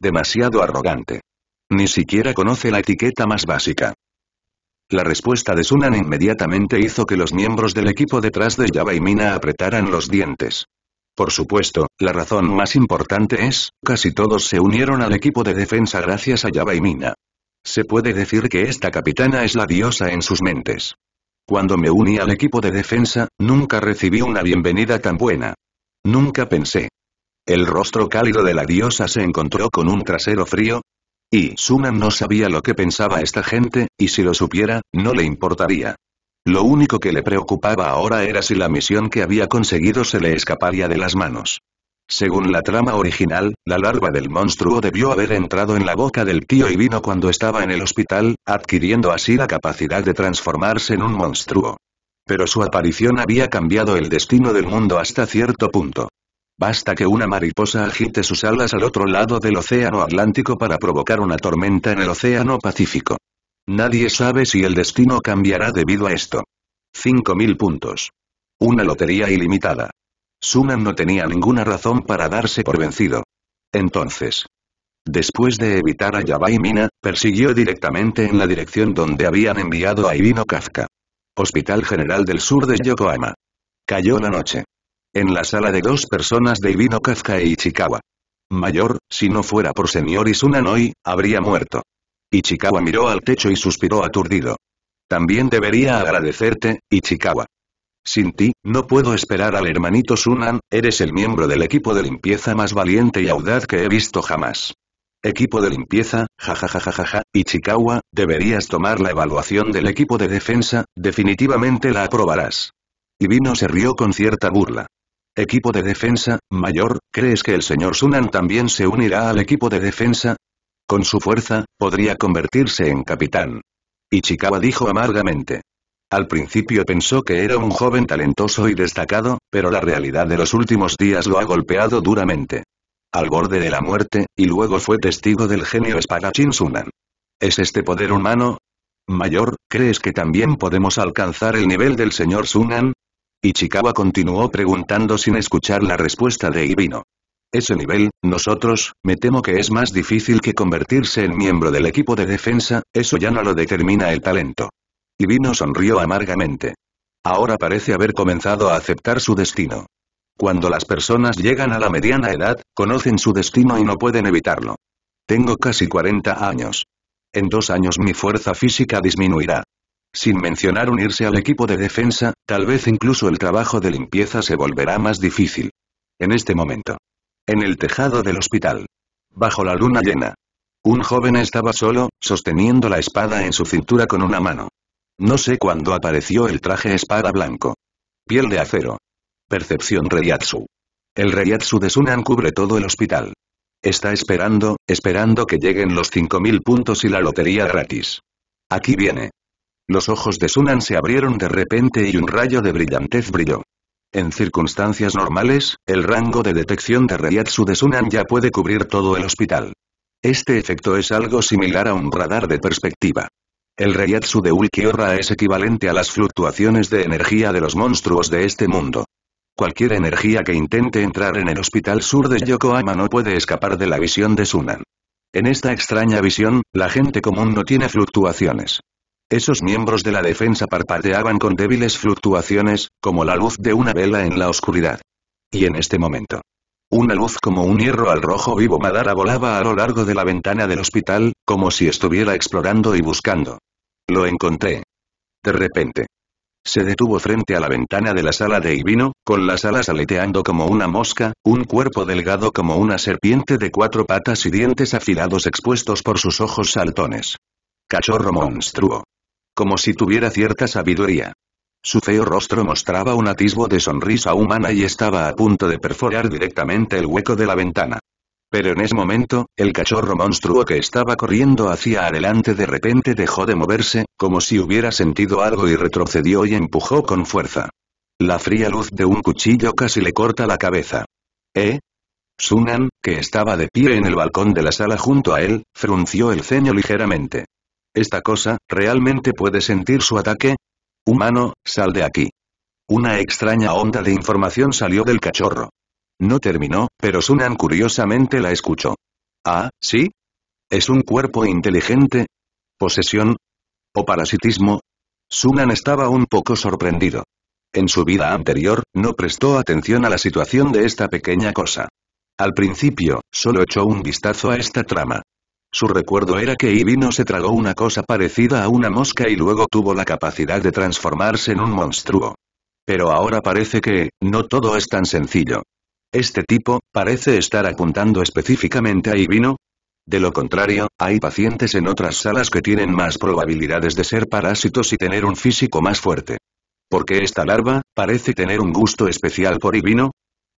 Demasiado arrogante. Ni siquiera conoce la etiqueta más básica. La respuesta de Sunan inmediatamente hizo que los miembros del equipo detrás de Yaba y Mina apretaran los dientes. Por supuesto, la razón más importante es, casi todos se unieron al equipo de defensa gracias a Yaba y Mina. Se puede decir que esta capitana es la diosa en sus mentes. Cuando me uní al equipo de defensa, nunca recibí una bienvenida tan buena. Nunca pensé. El rostro cálido de la diosa se encontró con un trasero frío, y Sunan no sabía lo que pensaba esta gente, y si lo supiera, no le importaría. Lo único que le preocupaba ahora era si la misión que había conseguido se le escaparía de las manos. Según la trama original, la larva del monstruo debió haber entrado en la boca del tío y vino cuando estaba en el hospital, adquiriendo así la capacidad de transformarse en un monstruo. Pero su aparición había cambiado el destino del mundo hasta cierto punto. Basta que una mariposa agite sus alas al otro lado del océano Atlántico para provocar una tormenta en el océano Pacífico. Nadie sabe si el destino cambiará debido a esto. 5.000 puntos. Una lotería ilimitada. Sunan no tenía ninguna razón para darse por vencido. Entonces. Después de evitar a Yabai Mina, persiguió directamente en la dirección donde habían enviado a Ivino Kafka. Hospital General del Sur de Yokohama. Cayó la noche en la sala de dos personas de Ibino Kafka e Ichikawa. Mayor, si no fuera por señor hoy, habría muerto. Ichikawa miró al techo y suspiró aturdido. También debería agradecerte, Ichikawa. Sin ti, no puedo esperar al hermanito Sunan, eres el miembro del equipo de limpieza más valiente y audaz que he visto jamás. Equipo de limpieza, jajajajaja, Ichikawa, deberías tomar la evaluación del equipo de defensa, definitivamente la aprobarás. Ibino se rió con cierta burla. Equipo de defensa, mayor, ¿crees que el señor Sunan también se unirá al equipo de defensa? Con su fuerza, podría convertirse en capitán. Ichikawa dijo amargamente. Al principio pensó que era un joven talentoso y destacado, pero la realidad de los últimos días lo ha golpeado duramente. Al borde de la muerte, y luego fue testigo del genio espadachín Sunan. ¿Es este poder humano? Mayor, ¿crees que también podemos alcanzar el nivel del señor Sunan? Ichikawa continuó preguntando sin escuchar la respuesta de Ibino. Ese nivel, nosotros, me temo que es más difícil que convertirse en miembro del equipo de defensa, eso ya no lo determina el talento. Ibino sonrió amargamente. Ahora parece haber comenzado a aceptar su destino. Cuando las personas llegan a la mediana edad, conocen su destino y no pueden evitarlo. Tengo casi 40 años. En dos años mi fuerza física disminuirá sin mencionar unirse al equipo de defensa, tal vez incluso el trabajo de limpieza se volverá más difícil. En este momento. En el tejado del hospital. Bajo la luna llena. Un joven estaba solo, sosteniendo la espada en su cintura con una mano. No sé cuándo apareció el traje espada blanco. Piel de acero. Percepción Reiatsu. El Reiatsu de Sunan cubre todo el hospital. Está esperando, esperando que lleguen los 5.000 puntos y la lotería gratis. Aquí viene. Los ojos de Sunan se abrieron de repente y un rayo de brillantez brilló. En circunstancias normales, el rango de detección de Reiatsu de Sunan ya puede cubrir todo el hospital. Este efecto es algo similar a un radar de perspectiva. El reyatsu de Ulquiorra es equivalente a las fluctuaciones de energía de los monstruos de este mundo. Cualquier energía que intente entrar en el hospital sur de Yokohama no puede escapar de la visión de Sunan. En esta extraña visión, la gente común no tiene fluctuaciones. Esos miembros de la defensa parpadeaban con débiles fluctuaciones, como la luz de una vela en la oscuridad. Y en este momento. Una luz como un hierro al rojo vivo madara volaba a lo largo de la ventana del hospital, como si estuviera explorando y buscando. Lo encontré. De repente. Se detuvo frente a la ventana de la sala de Ibino, con las alas aleteando como una mosca, un cuerpo delgado como una serpiente de cuatro patas y dientes afilados expuestos por sus ojos saltones. Cachorro monstruo. Como si tuviera cierta sabiduría. Su feo rostro mostraba un atisbo de sonrisa humana y estaba a punto de perforar directamente el hueco de la ventana. Pero en ese momento, el cachorro monstruo que estaba corriendo hacia adelante de repente dejó de moverse, como si hubiera sentido algo y retrocedió y empujó con fuerza. La fría luz de un cuchillo casi le corta la cabeza. ¿Eh? Sunan, que estaba de pie en el balcón de la sala junto a él, frunció el ceño ligeramente. ¿Esta cosa, realmente puede sentir su ataque? Humano, sal de aquí. Una extraña onda de información salió del cachorro. No terminó, pero Sunan curiosamente la escuchó. Ah, ¿sí? ¿Es un cuerpo inteligente? ¿Posesión? ¿O parasitismo? Sunan estaba un poco sorprendido. En su vida anterior, no prestó atención a la situación de esta pequeña cosa. Al principio, solo echó un vistazo a esta trama. Su recuerdo era que Ivino se tragó una cosa parecida a una mosca y luego tuvo la capacidad de transformarse en un monstruo. Pero ahora parece que, no todo es tan sencillo. Este tipo, parece estar apuntando específicamente a Ivino. De lo contrario, hay pacientes en otras salas que tienen más probabilidades de ser parásitos y tener un físico más fuerte. ¿Por qué esta larva, parece tener un gusto especial por Ibino?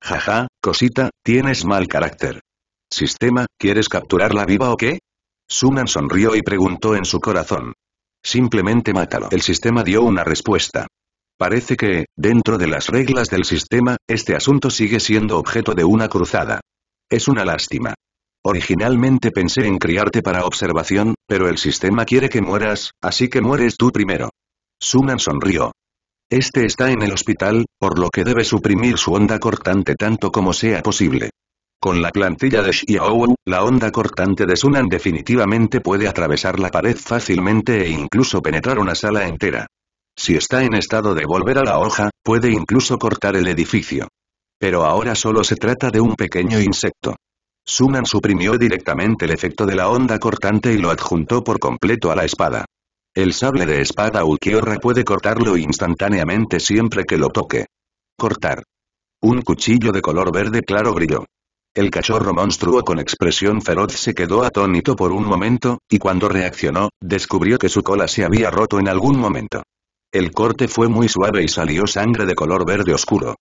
Jaja, cosita, tienes mal carácter. Sistema, ¿quieres capturarla viva o qué? Sunan sonrió y preguntó en su corazón. Simplemente mátalo. El sistema dio una respuesta. Parece que, dentro de las reglas del sistema, este asunto sigue siendo objeto de una cruzada. Es una lástima. Originalmente pensé en criarte para observación, pero el sistema quiere que mueras, así que mueres tú primero. Sunan sonrió. Este está en el hospital, por lo que debe suprimir su onda cortante tanto como sea posible. Con la plantilla de Xiaowu, la onda cortante de Sunan definitivamente puede atravesar la pared fácilmente e incluso penetrar una sala entera. Si está en estado de volver a la hoja, puede incluso cortar el edificio. Pero ahora solo se trata de un pequeño insecto. Sunan suprimió directamente el efecto de la onda cortante y lo adjuntó por completo a la espada. El sable de espada Ukiora puede cortarlo instantáneamente siempre que lo toque. Cortar. Un cuchillo de color verde claro brilló. El cachorro monstruo con expresión feroz se quedó atónito por un momento, y cuando reaccionó, descubrió que su cola se había roto en algún momento. El corte fue muy suave y salió sangre de color verde oscuro.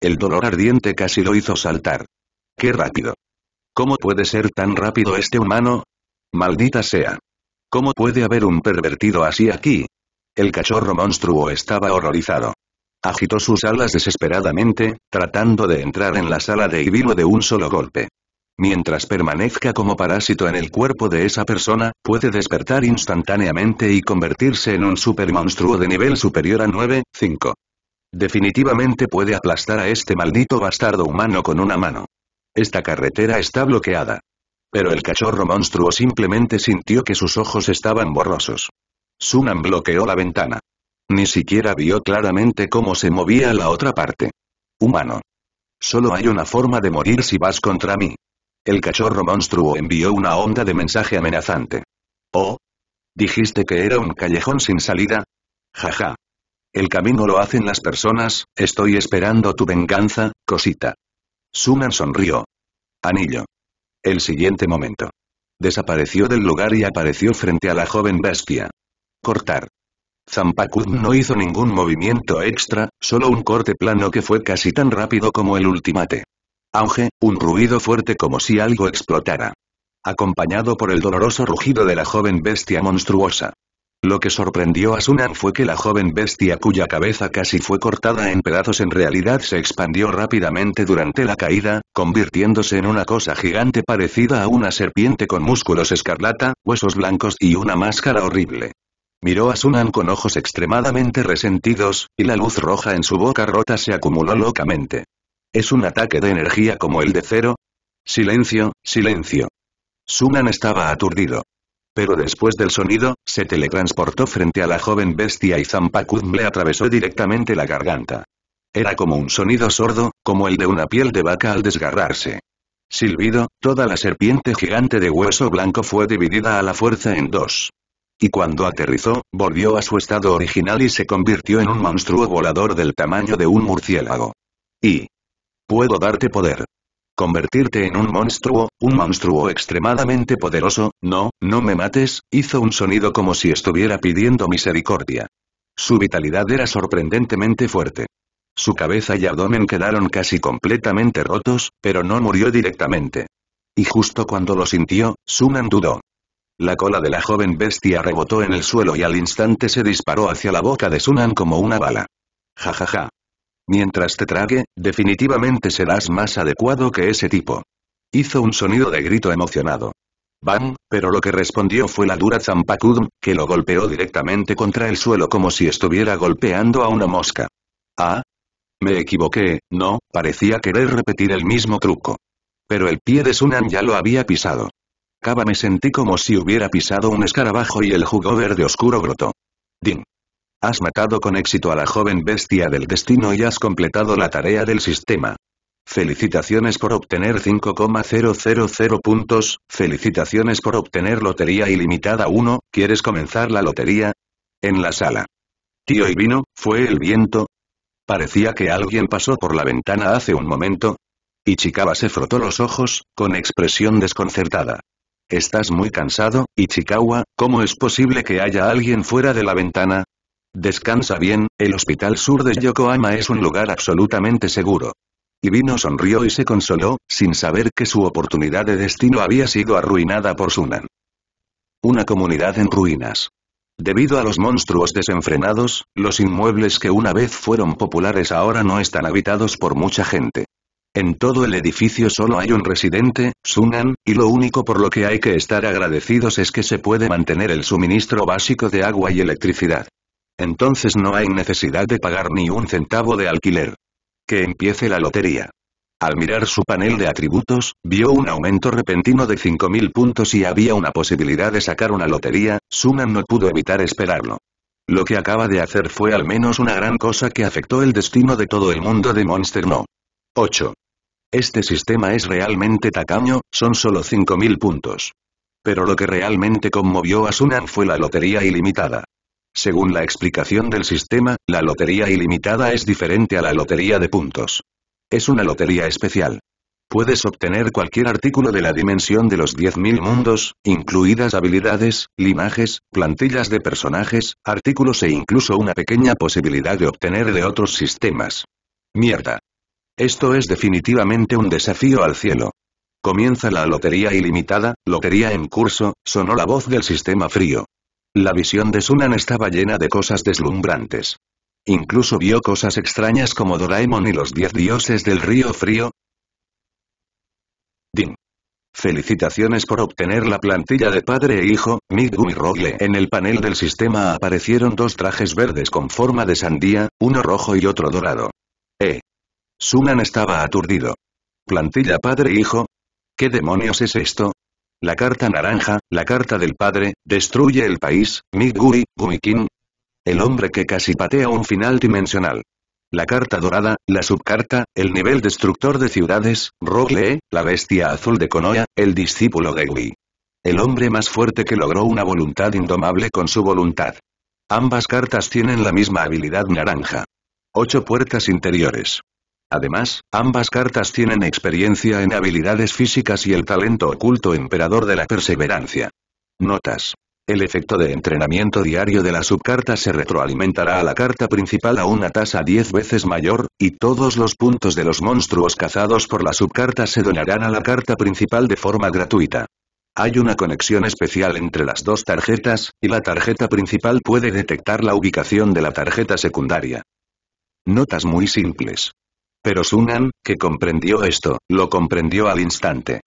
El dolor ardiente casi lo hizo saltar. ¡Qué rápido! ¿Cómo puede ser tan rápido este humano? Maldita sea. ¿Cómo puede haber un pervertido así aquí? El cachorro monstruo estaba horrorizado. Agitó sus alas desesperadamente, tratando de entrar en la sala de Ibilo de un solo golpe. Mientras permanezca como parásito en el cuerpo de esa persona, puede despertar instantáneamente y convertirse en un monstruo de nivel superior a 9, 5. Definitivamente puede aplastar a este maldito bastardo humano con una mano. Esta carretera está bloqueada. Pero el cachorro monstruo simplemente sintió que sus ojos estaban borrosos. Sunan bloqueó la ventana. Ni siquiera vio claramente cómo se movía la otra parte. Humano. Solo hay una forma de morir si vas contra mí. El cachorro monstruo envió una onda de mensaje amenazante. ¿Oh? ¿Dijiste que era un callejón sin salida? Jaja. El camino lo hacen las personas, estoy esperando tu venganza, cosita. Suman sonrió. Anillo. El siguiente momento. Desapareció del lugar y apareció frente a la joven bestia. Cortar zampaku no hizo ningún movimiento extra, solo un corte plano que fue casi tan rápido como el ultimate. Auge, un ruido fuerte como si algo explotara. Acompañado por el doloroso rugido de la joven bestia monstruosa. Lo que sorprendió a Sunan fue que la joven bestia cuya cabeza casi fue cortada en pedazos en realidad se expandió rápidamente durante la caída, convirtiéndose en una cosa gigante parecida a una serpiente con músculos escarlata, huesos blancos y una máscara horrible. Miró a Sunan con ojos extremadamente resentidos, y la luz roja en su boca rota se acumuló locamente. ¿Es un ataque de energía como el de cero? Silencio, silencio. Sunan estaba aturdido. Pero después del sonido, se teletransportó frente a la joven bestia y Zampacud le atravesó directamente la garganta. Era como un sonido sordo, como el de una piel de vaca al desgarrarse. Silbido, toda la serpiente gigante de hueso blanco fue dividida a la fuerza en dos. Y cuando aterrizó, volvió a su estado original y se convirtió en un monstruo volador del tamaño de un murciélago. Y... Puedo darte poder. Convertirte en un monstruo, un monstruo extremadamente poderoso, no, no me mates, hizo un sonido como si estuviera pidiendo misericordia. Su vitalidad era sorprendentemente fuerte. Su cabeza y abdomen quedaron casi completamente rotos, pero no murió directamente. Y justo cuando lo sintió, Sunan dudó. La cola de la joven bestia rebotó en el suelo y al instante se disparó hacia la boca de Sunan como una bala. Ja ja ja. Mientras te trague, definitivamente serás más adecuado que ese tipo. Hizo un sonido de grito emocionado. Bam, pero lo que respondió fue la dura zampacudum, que lo golpeó directamente contra el suelo como si estuviera golpeando a una mosca. Ah. Me equivoqué, no, parecía querer repetir el mismo truco. Pero el pie de Sunan ya lo había pisado me sentí como si hubiera pisado un escarabajo y el jugo verde oscuro brotó. Din. Has matado con éxito a la joven bestia del destino y has completado la tarea del sistema. Felicitaciones por obtener 5,000 puntos, felicitaciones por obtener Lotería Ilimitada 1, ¿quieres comenzar la lotería? En la sala. Tío y vino, ¿fue el viento? Parecía que alguien pasó por la ventana hace un momento. Y Chicaba se frotó los ojos, con expresión desconcertada. Estás muy cansado, Ichikawa, ¿cómo es posible que haya alguien fuera de la ventana? Descansa bien, el hospital sur de Yokohama es un lugar absolutamente seguro. Ibino sonrió y se consoló, sin saber que su oportunidad de destino había sido arruinada por Sunan. Una comunidad en ruinas. Debido a los monstruos desenfrenados, los inmuebles que una vez fueron populares ahora no están habitados por mucha gente. En todo el edificio solo hay un residente, Sunan, y lo único por lo que hay que estar agradecidos es que se puede mantener el suministro básico de agua y electricidad. Entonces no hay necesidad de pagar ni un centavo de alquiler. Que empiece la lotería. Al mirar su panel de atributos, vio un aumento repentino de 5.000 puntos y había una posibilidad de sacar una lotería, Sunan no pudo evitar esperarlo. Lo que acaba de hacer fue al menos una gran cosa que afectó el destino de todo el mundo de Monster No. 8. Este sistema es realmente tacaño, son solo 5.000 puntos. Pero lo que realmente conmovió a Sunan fue la lotería ilimitada. Según la explicación del sistema, la lotería ilimitada es diferente a la lotería de puntos. Es una lotería especial. Puedes obtener cualquier artículo de la dimensión de los 10.000 mundos, incluidas habilidades, linajes, plantillas de personajes, artículos e incluso una pequeña posibilidad de obtener de otros sistemas. Mierda. Esto es definitivamente un desafío al cielo. Comienza la lotería ilimitada, lotería en curso, sonó la voz del sistema frío. La visión de Sunan estaba llena de cosas deslumbrantes. Incluso vio cosas extrañas como Doraemon y los diez dioses del río frío. Ding. Felicitaciones por obtener la plantilla de padre e hijo, Midgum y Rogle. En el panel del sistema aparecieron dos trajes verdes con forma de sandía, uno rojo y otro dorado. Eh, Sunan estaba aturdido. ¿Plantilla padre-hijo? ¿Qué demonios es esto? La carta naranja, la carta del padre, destruye el país, Gui Gumikin. El hombre que casi patea un final dimensional. La carta dorada, la subcarta, el nivel destructor de ciudades, Rogle, la bestia azul de Konoya, el discípulo de Gui. El hombre más fuerte que logró una voluntad indomable con su voluntad. Ambas cartas tienen la misma habilidad naranja. Ocho puertas interiores. Además, ambas cartas tienen experiencia en habilidades físicas y el talento oculto emperador de la perseverancia. Notas. El efecto de entrenamiento diario de la subcarta se retroalimentará a la carta principal a una tasa 10 veces mayor, y todos los puntos de los monstruos cazados por la subcarta se donarán a la carta principal de forma gratuita. Hay una conexión especial entre las dos tarjetas, y la tarjeta principal puede detectar la ubicación de la tarjeta secundaria. Notas muy simples. Pero Sunan, que comprendió esto, lo comprendió al instante.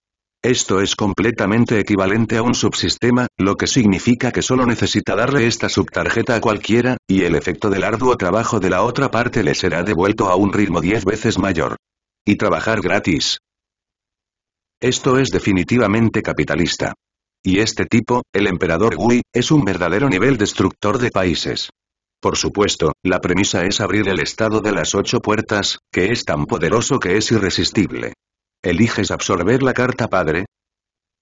Esto es completamente equivalente a un subsistema, lo que significa que solo necesita darle esta subtarjeta a cualquiera, y el efecto del arduo trabajo de la otra parte le será devuelto a un ritmo 10 veces mayor. Y trabajar gratis. Esto es definitivamente capitalista. Y este tipo, el emperador Hui, es un verdadero nivel destructor de países. Por supuesto, la premisa es abrir el estado de las ocho puertas, que es tan poderoso que es irresistible. ¿Eliges absorber la carta padre?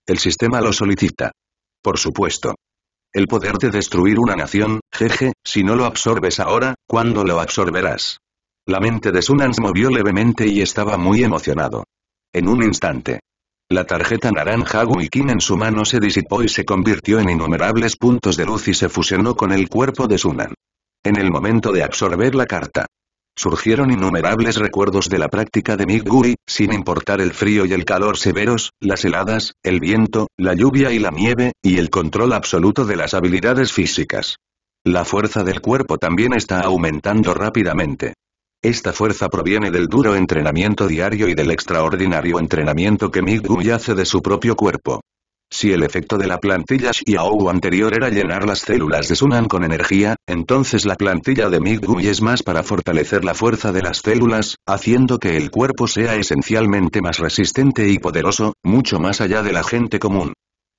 El sistema lo solicita. Por supuesto. El poder de destruir una nación, jeje, si no lo absorbes ahora, ¿cuándo lo absorberás? La mente de Sunan se movió levemente y estaba muy emocionado. En un instante. La tarjeta naranja Guikin en su mano se disipó y se convirtió en innumerables puntos de luz y se fusionó con el cuerpo de Sunan. En el momento de absorber la carta. Surgieron innumerables recuerdos de la práctica de Mikguri, sin importar el frío y el calor severos, las heladas, el viento, la lluvia y la nieve, y el control absoluto de las habilidades físicas. La fuerza del cuerpo también está aumentando rápidamente. Esta fuerza proviene del duro entrenamiento diario y del extraordinario entrenamiento que Mikguri hace de su propio cuerpo. Si el efecto de la plantilla Xiao anterior era llenar las células de Sunan con energía, entonces la plantilla de Migui es más para fortalecer la fuerza de las células, haciendo que el cuerpo sea esencialmente más resistente y poderoso, mucho más allá de la gente común.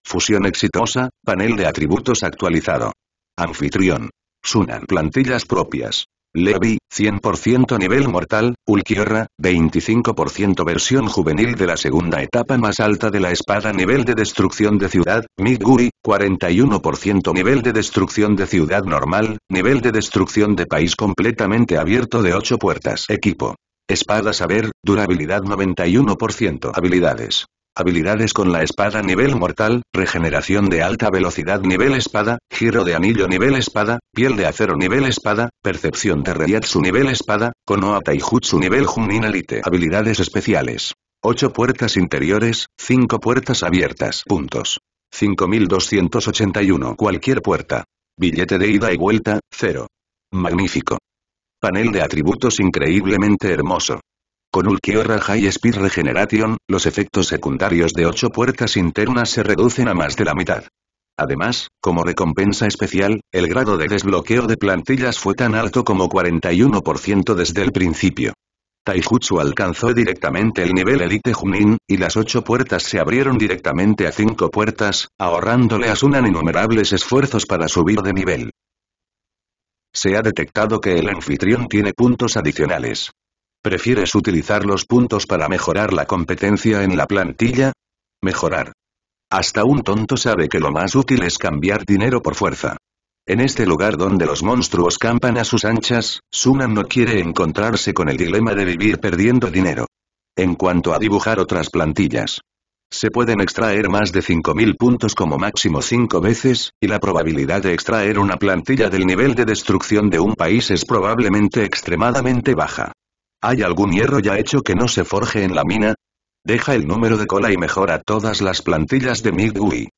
Fusión exitosa, panel de atributos actualizado. Anfitrión. Sunan plantillas propias. Levi, 100% nivel mortal, Ulquiorra, 25% versión juvenil de la segunda etapa más alta de la espada nivel de destrucción de ciudad, Miguri, 41% nivel de destrucción de ciudad normal, nivel de destrucción de país completamente abierto de 8 puertas. Equipo. Espada saber, durabilidad 91%. Habilidades. Habilidades con la espada nivel mortal, regeneración de alta velocidad nivel espada, giro de anillo nivel espada, piel de acero nivel espada, percepción de su nivel espada, Konoha Taijutsu nivel Junin Elite. Habilidades especiales. 8 puertas interiores, 5 puertas abiertas. Puntos. 5281. Cualquier puerta. Billete de ida y vuelta, 0. Magnífico. Panel de atributos increíblemente hermoso. Con Ulquiorra High Speed Regeneration, los efectos secundarios de ocho puertas internas se reducen a más de la mitad. Además, como recompensa especial, el grado de desbloqueo de plantillas fue tan alto como 41% desde el principio. Taijutsu alcanzó directamente el nivel Elite Junin, y las ocho puertas se abrieron directamente a cinco puertas, ahorrándole a Sunan innumerables esfuerzos para subir de nivel. Se ha detectado que el anfitrión tiene puntos adicionales. ¿Prefieres utilizar los puntos para mejorar la competencia en la plantilla? Mejorar. Hasta un tonto sabe que lo más útil es cambiar dinero por fuerza. En este lugar donde los monstruos campan a sus anchas, Sunan no quiere encontrarse con el dilema de vivir perdiendo dinero. En cuanto a dibujar otras plantillas, se pueden extraer más de 5.000 puntos como máximo 5 veces, y la probabilidad de extraer una plantilla del nivel de destrucción de un país es probablemente extremadamente baja. ¿Hay algún hierro ya hecho que no se forje en la mina? Deja el número de cola y mejora todas las plantillas de Migui.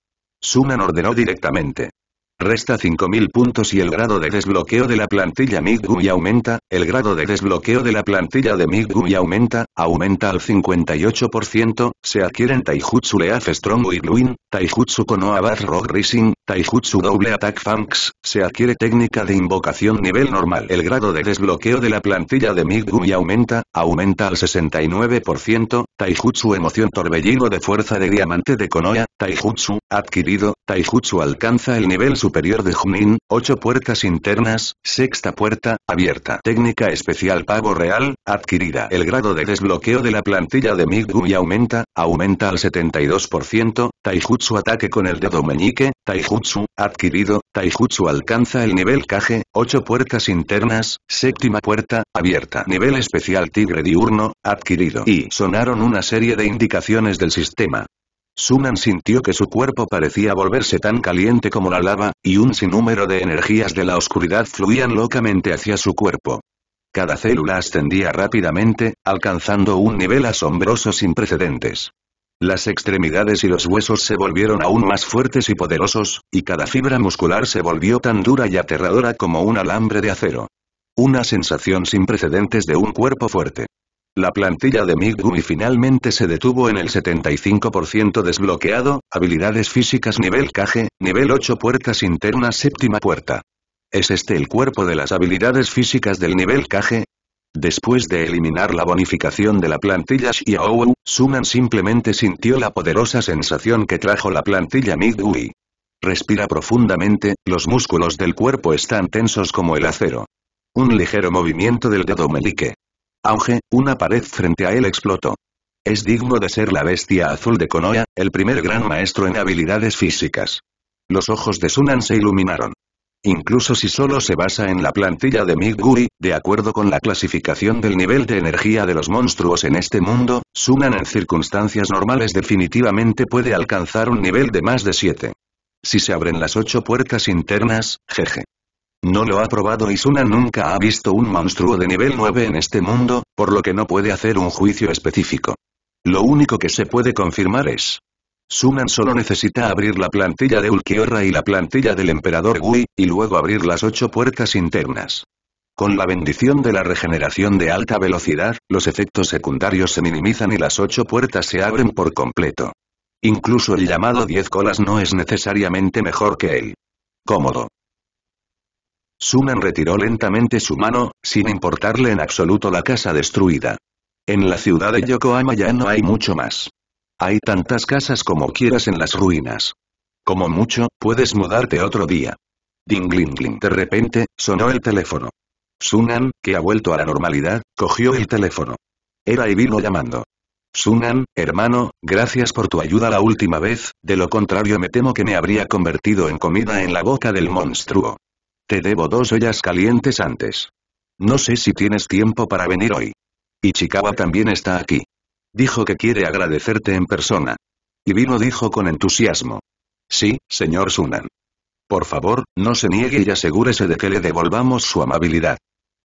Sunan ordenó directamente. Resta 5000 puntos y el grado de desbloqueo de la plantilla Miguy aumenta, el grado de desbloqueo de la plantilla de Miguy aumenta, aumenta al 58%, se adquieren Taijutsu Leaf Strong y Taijutsu Konoha Bath Rock Racing, Taijutsu Double Attack Funks, se adquiere técnica de invocación nivel normal. El grado de desbloqueo de la plantilla de y aumenta, aumenta al 69%, Taijutsu Emoción Torbellino de Fuerza de Diamante de Konoha, Taijutsu, adquirido, Taijutsu alcanza el nivel superior de Junin, 8 puertas internas, sexta puerta, abierta. Técnica especial pago real, adquirida. El grado de desbloqueo de la plantilla de Migu y aumenta, aumenta al 72%, Taijutsu ataque con el dedo meñique, Taijutsu, adquirido, Taijutsu alcanza el nivel Kage, 8 puertas internas, séptima puerta, abierta. Nivel especial Tigre Diurno, adquirido. Y sonaron una serie de indicaciones del sistema. Sunan sintió que su cuerpo parecía volverse tan caliente como la lava, y un sinnúmero de energías de la oscuridad fluían locamente hacia su cuerpo. Cada célula ascendía rápidamente, alcanzando un nivel asombroso sin precedentes. Las extremidades y los huesos se volvieron aún más fuertes y poderosos, y cada fibra muscular se volvió tan dura y aterradora como un alambre de acero. Una sensación sin precedentes de un cuerpo fuerte. La plantilla de Migumi finalmente se detuvo en el 75% desbloqueado, habilidades físicas nivel caje, nivel 8 puertas internas séptima puerta. ¿Es este el cuerpo de las habilidades físicas del nivel caje? Después de eliminar la bonificación de la plantilla Xiaowu, Sunan simplemente sintió la poderosa sensación que trajo la plantilla Midui. Respira profundamente, los músculos del cuerpo están tensos como el acero. Un ligero movimiento del dedo melique. Auge, una pared frente a él explotó. Es digno de ser la bestia azul de Konoya, el primer gran maestro en habilidades físicas. Los ojos de Sunan se iluminaron. Incluso si solo se basa en la plantilla de Miguri, de acuerdo con la clasificación del nivel de energía de los monstruos en este mundo, Sunan en circunstancias normales definitivamente puede alcanzar un nivel de más de 7. Si se abren las ocho puertas internas, jeje. No lo ha probado y Sunan nunca ha visto un monstruo de nivel 9 en este mundo, por lo que no puede hacer un juicio específico. Lo único que se puede confirmar es. Sunan solo necesita abrir la plantilla de Ulquiorra y la plantilla del emperador Gui, y luego abrir las ocho puertas internas. Con la bendición de la regeneración de alta velocidad, los efectos secundarios se minimizan y las ocho puertas se abren por completo. Incluso el llamado 10 colas no es necesariamente mejor que él. Cómodo. Sunan retiró lentamente su mano, sin importarle en absoluto la casa destruida. En la ciudad de Yokohama ya no hay mucho más. Hay tantas casas como quieras en las ruinas. Como mucho, puedes mudarte otro día. Ding De repente, sonó el teléfono. Sunan, que ha vuelto a la normalidad, cogió el teléfono. Era vino llamando. Sunan, hermano, gracias por tu ayuda la última vez, de lo contrario me temo que me habría convertido en comida en la boca del monstruo. Te debo dos ollas calientes antes. No sé si tienes tiempo para venir hoy. Ichikawa también está aquí. Dijo que quiere agradecerte en persona. Y vino dijo con entusiasmo. Sí, señor Sunan. Por favor, no se niegue y asegúrese de que le devolvamos su amabilidad.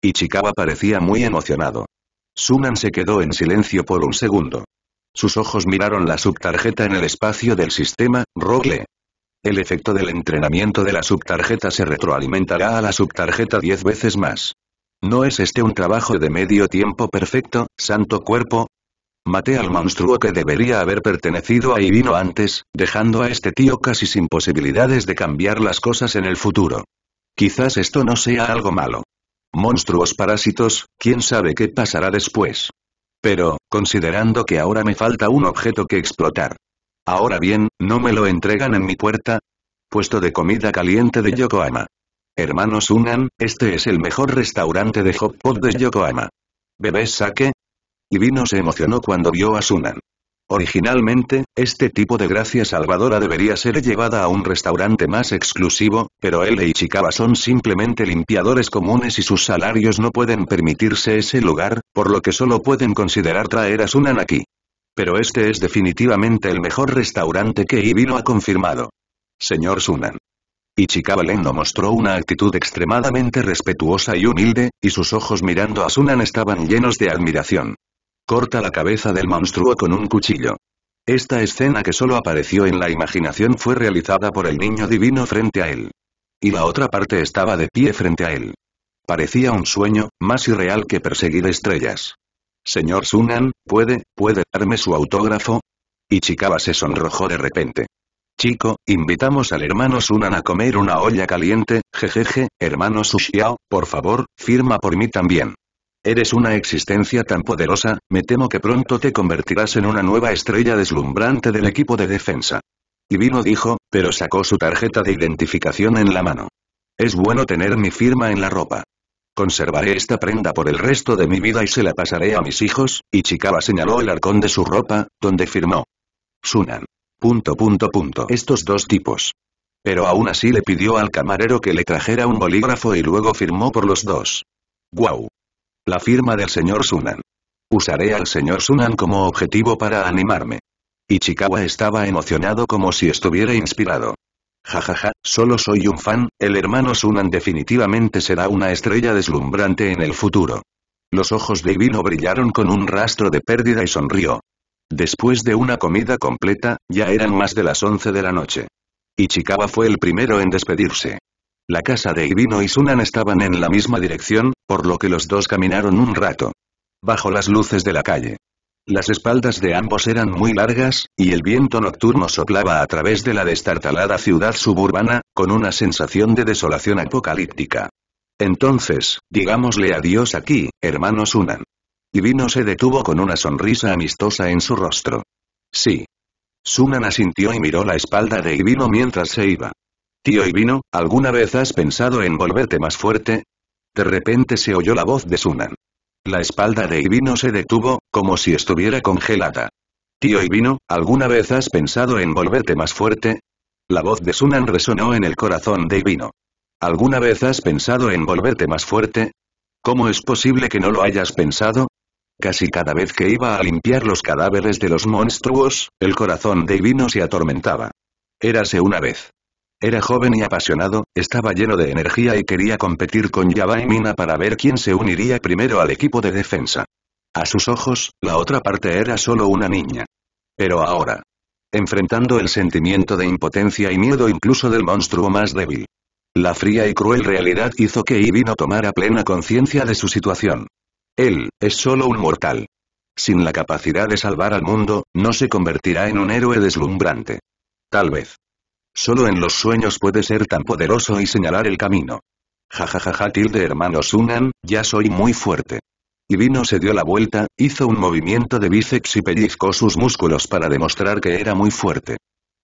Ichikawa parecía muy emocionado. Sunan se quedó en silencio por un segundo. Sus ojos miraron la subtarjeta en el espacio del sistema, Rogle, el efecto del entrenamiento de la subtarjeta se retroalimentará a la subtarjeta 10 veces más. ¿No es este un trabajo de medio tiempo perfecto, santo cuerpo? Maté al monstruo que debería haber pertenecido a Ivino antes, dejando a este tío casi sin posibilidades de cambiar las cosas en el futuro. Quizás esto no sea algo malo. Monstruos parásitos, quién sabe qué pasará después. Pero, considerando que ahora me falta un objeto que explotar, Ahora bien, ¿no me lo entregan en mi puerta? Puesto de comida caliente de Yokohama. Hermanos Sunan, este es el mejor restaurante de hot pot de Yokohama. ¿Bebés sake? vino se emocionó cuando vio a Sunan. Originalmente, este tipo de gracia salvadora debería ser llevada a un restaurante más exclusivo, pero él e Ichikawa son simplemente limpiadores comunes y sus salarios no pueden permitirse ese lugar, por lo que solo pueden considerar traer a Sunan aquí pero este es definitivamente el mejor restaurante que Ibiro ha confirmado. Señor Sunan. Ichikawa Lendo mostró una actitud extremadamente respetuosa y humilde, y sus ojos mirando a Sunan estaban llenos de admiración. Corta la cabeza del monstruo con un cuchillo. Esta escena que solo apareció en la imaginación fue realizada por el niño divino frente a él. Y la otra parte estaba de pie frente a él. Parecía un sueño, más irreal que perseguir estrellas. Señor Sunan, ¿puede, puede darme su autógrafo? Ichikawa se sonrojó de repente. Chico, invitamos al hermano Sunan a comer una olla caliente, jejeje, hermano Sushiao, por favor, firma por mí también. Eres una existencia tan poderosa, me temo que pronto te convertirás en una nueva estrella deslumbrante del equipo de defensa. Y vino dijo, pero sacó su tarjeta de identificación en la mano. Es bueno tener mi firma en la ropa. Conservaré esta prenda por el resto de mi vida y se la pasaré a mis hijos, y señaló el arcón de su ropa, donde firmó. Sunan. Punto punto punto. Estos dos tipos. Pero aún así le pidió al camarero que le trajera un bolígrafo y luego firmó por los dos. ¡Guau! La firma del señor Sunan. Usaré al señor Sunan como objetivo para animarme. Ichikawa estaba emocionado como si estuviera inspirado. Jajaja, solo soy un fan, el hermano Sunan definitivamente será una estrella deslumbrante en el futuro. Los ojos de Ivino brillaron con un rastro de pérdida y sonrió. Después de una comida completa, ya eran más de las 11 de la noche. Ichikawa fue el primero en despedirse. La casa de Ibino y Sunan estaban en la misma dirección, por lo que los dos caminaron un rato. Bajo las luces de la calle. Las espaldas de ambos eran muy largas, y el viento nocturno soplaba a través de la destartalada ciudad suburbana, con una sensación de desolación apocalíptica. Entonces, digámosle adiós aquí, hermano Sunan. Y se detuvo con una sonrisa amistosa en su rostro. Sí. Sunan asintió y miró la espalda de Ibino mientras se iba. Tío Ibino, ¿alguna vez has pensado en volverte más fuerte? De repente se oyó la voz de Sunan. La espalda de Ivino se detuvo, como si estuviera congelada. Tío Ivino, ¿alguna vez has pensado en volverte más fuerte? La voz de Sunan resonó en el corazón de Ivino. ¿Alguna vez has pensado en volverte más fuerte? ¿Cómo es posible que no lo hayas pensado? Casi cada vez que iba a limpiar los cadáveres de los monstruos, el corazón de Ivino se atormentaba. Érase una vez. Era joven y apasionado, estaba lleno de energía y quería competir con Yabai Mina para ver quién se uniría primero al equipo de defensa. A sus ojos, la otra parte era solo una niña. Pero ahora. Enfrentando el sentimiento de impotencia y miedo incluso del monstruo más débil. La fría y cruel realidad hizo que no tomara plena conciencia de su situación. Él, es solo un mortal. Sin la capacidad de salvar al mundo, no se convertirá en un héroe deslumbrante. Tal vez. Solo en los sueños puede ser tan poderoso y señalar el camino. Jajajaja tilde hermano Sunan, ya soy muy fuerte. Y vino se dio la vuelta, hizo un movimiento de bíceps y pellizcó sus músculos para demostrar que era muy fuerte.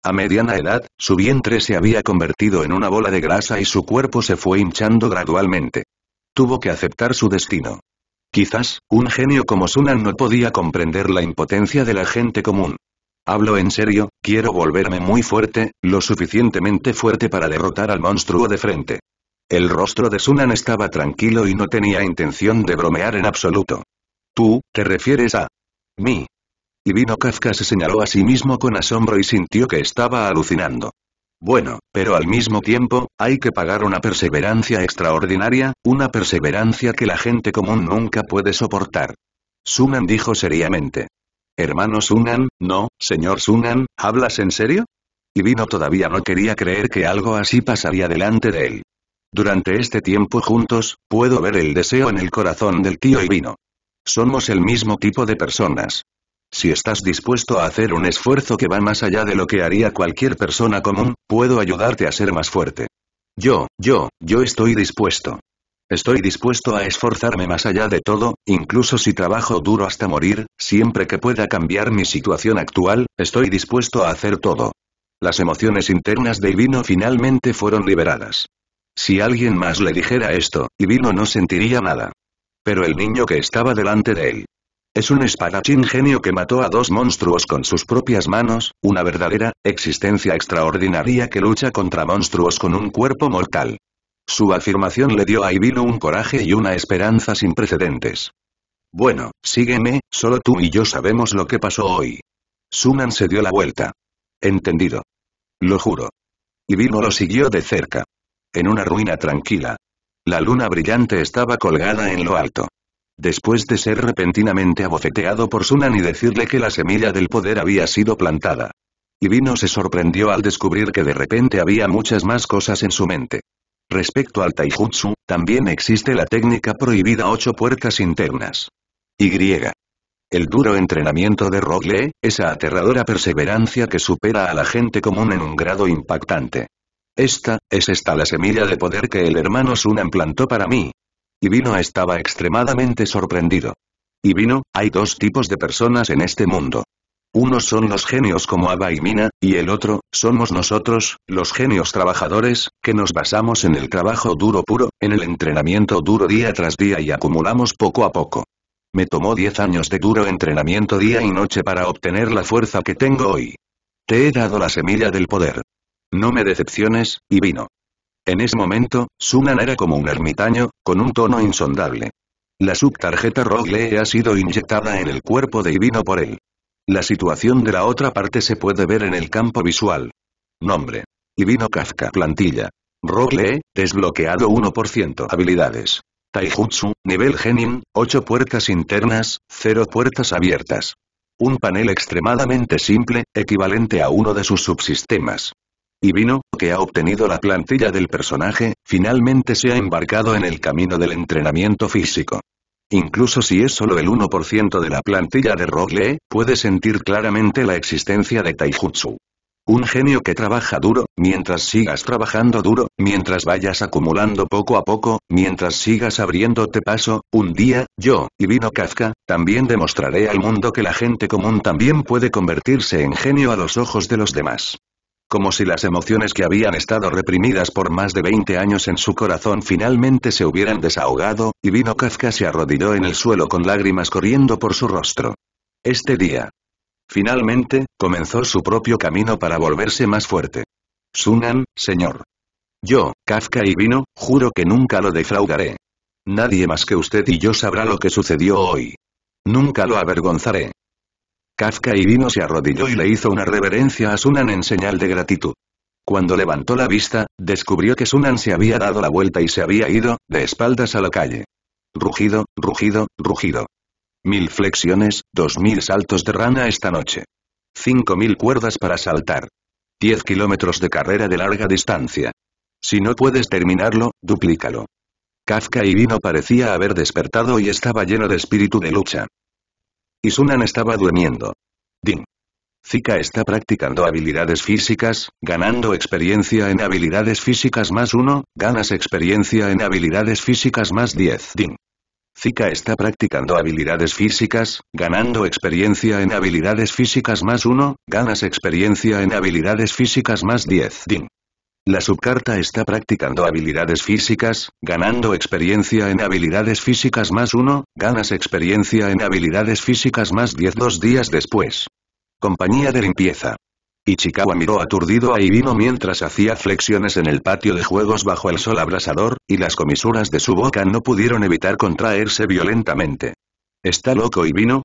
A mediana edad, su vientre se había convertido en una bola de grasa y su cuerpo se fue hinchando gradualmente. Tuvo que aceptar su destino. Quizás, un genio como Sunan no podía comprender la impotencia de la gente común. Hablo en serio, Quiero volverme muy fuerte, lo suficientemente fuerte para derrotar al monstruo de frente. El rostro de Sunan estaba tranquilo y no tenía intención de bromear en absoluto. Tú, te refieres a... mí. Y vino Kafka se señaló a sí mismo con asombro y sintió que estaba alucinando. Bueno, pero al mismo tiempo, hay que pagar una perseverancia extraordinaria, una perseverancia que la gente común nunca puede soportar. Sunan dijo seriamente. Hermano Sunan, no, señor Sunan, ¿hablas en serio? Y Vino todavía no quería creer que algo así pasaría delante de él. Durante este tiempo juntos, puedo ver el deseo en el corazón del tío y Vino. Somos el mismo tipo de personas. Si estás dispuesto a hacer un esfuerzo que va más allá de lo que haría cualquier persona común, puedo ayudarte a ser más fuerte. Yo, yo, yo estoy dispuesto. Estoy dispuesto a esforzarme más allá de todo, incluso si trabajo duro hasta morir, siempre que pueda cambiar mi situación actual, estoy dispuesto a hacer todo. Las emociones internas de Ibino finalmente fueron liberadas. Si alguien más le dijera esto, Ibino no sentiría nada. Pero el niño que estaba delante de él. Es un espadachín genio que mató a dos monstruos con sus propias manos, una verdadera, existencia extraordinaria que lucha contra monstruos con un cuerpo mortal. Su afirmación le dio a Ibino un coraje y una esperanza sin precedentes. Bueno, sígueme, solo tú y yo sabemos lo que pasó hoy. Sunan se dio la vuelta. Entendido. Lo juro. Ibino lo siguió de cerca. En una ruina tranquila. La luna brillante estaba colgada en lo alto. Después de ser repentinamente abofeteado por Sunan y decirle que la semilla del poder había sido plantada. Ibino se sorprendió al descubrir que de repente había muchas más cosas en su mente. Respecto al taijutsu, también existe la técnica prohibida ocho puertas internas. Y. El duro entrenamiento de rogle, esa aterradora perseverancia que supera a la gente común en un grado impactante. Esta, es esta la semilla de poder que el hermano Sunan plantó para mí. Y vino estaba extremadamente sorprendido. Y vino, hay dos tipos de personas en este mundo. Unos son los genios como Abba y Mina, y el otro, somos nosotros, los genios trabajadores, que nos basamos en el trabajo duro puro, en el entrenamiento duro día tras día y acumulamos poco a poco. Me tomó 10 años de duro entrenamiento día y noche para obtener la fuerza que tengo hoy. Te he dado la semilla del poder. No me decepciones, y vino. En ese momento, Sunan era como un ermitaño, con un tono insondable. La subtarjeta Rogle ha sido inyectada en el cuerpo de Ivino por él. La situación de la otra parte se puede ver en el campo visual. Nombre. Ibino Kafka Plantilla. Rocklee, desbloqueado 1%. Habilidades. Taijutsu, nivel Genin, 8 puertas internas, 0 puertas abiertas. Un panel extremadamente simple, equivalente a uno de sus subsistemas. Ibino, que ha obtenido la plantilla del personaje, finalmente se ha embarcado en el camino del entrenamiento físico. Incluso si es solo el 1% de la plantilla de Rogle, puede sentir claramente la existencia de Taijutsu. Un genio que trabaja duro, mientras sigas trabajando duro, mientras vayas acumulando poco a poco, mientras sigas abriéndote paso, un día, yo, y vino Kazka también demostraré al mundo que la gente común también puede convertirse en genio a los ojos de los demás. Como si las emociones que habían estado reprimidas por más de 20 años en su corazón finalmente se hubieran desahogado, y vino Kafka se arrodilló en el suelo con lágrimas corriendo por su rostro. Este día. Finalmente, comenzó su propio camino para volverse más fuerte. Sunan, señor. Yo, Kafka y vino, juro que nunca lo defraudaré. Nadie más que usted y yo sabrá lo que sucedió hoy. Nunca lo avergonzaré. Kafka vino se arrodilló y le hizo una reverencia a Sunan en señal de gratitud. Cuando levantó la vista, descubrió que Sunan se había dado la vuelta y se había ido, de espaldas a la calle. Rugido, rugido, rugido. Mil flexiones, dos mil saltos de rana esta noche. Cinco mil cuerdas para saltar. Diez kilómetros de carrera de larga distancia. Si no puedes terminarlo, duplícalo. Kafka y Vino parecía haber despertado y estaba lleno de espíritu de lucha. Y Sunan estaba durmiendo. Din. Zika está practicando habilidades físicas, ganando experiencia en habilidades físicas más 1, ganas experiencia en habilidades físicas más 10. Din. Zika está practicando habilidades físicas, ganando experiencia en habilidades físicas más 1, ganas experiencia en habilidades físicas más 10. Din. La subcarta está practicando habilidades físicas, ganando experiencia en habilidades físicas más uno, ganas experiencia en habilidades físicas más 10 dos días después. Compañía de limpieza. Ichikawa miró aturdido a Ibino mientras hacía flexiones en el patio de juegos bajo el sol abrasador, y las comisuras de su boca no pudieron evitar contraerse violentamente. ¿Está loco Ibino?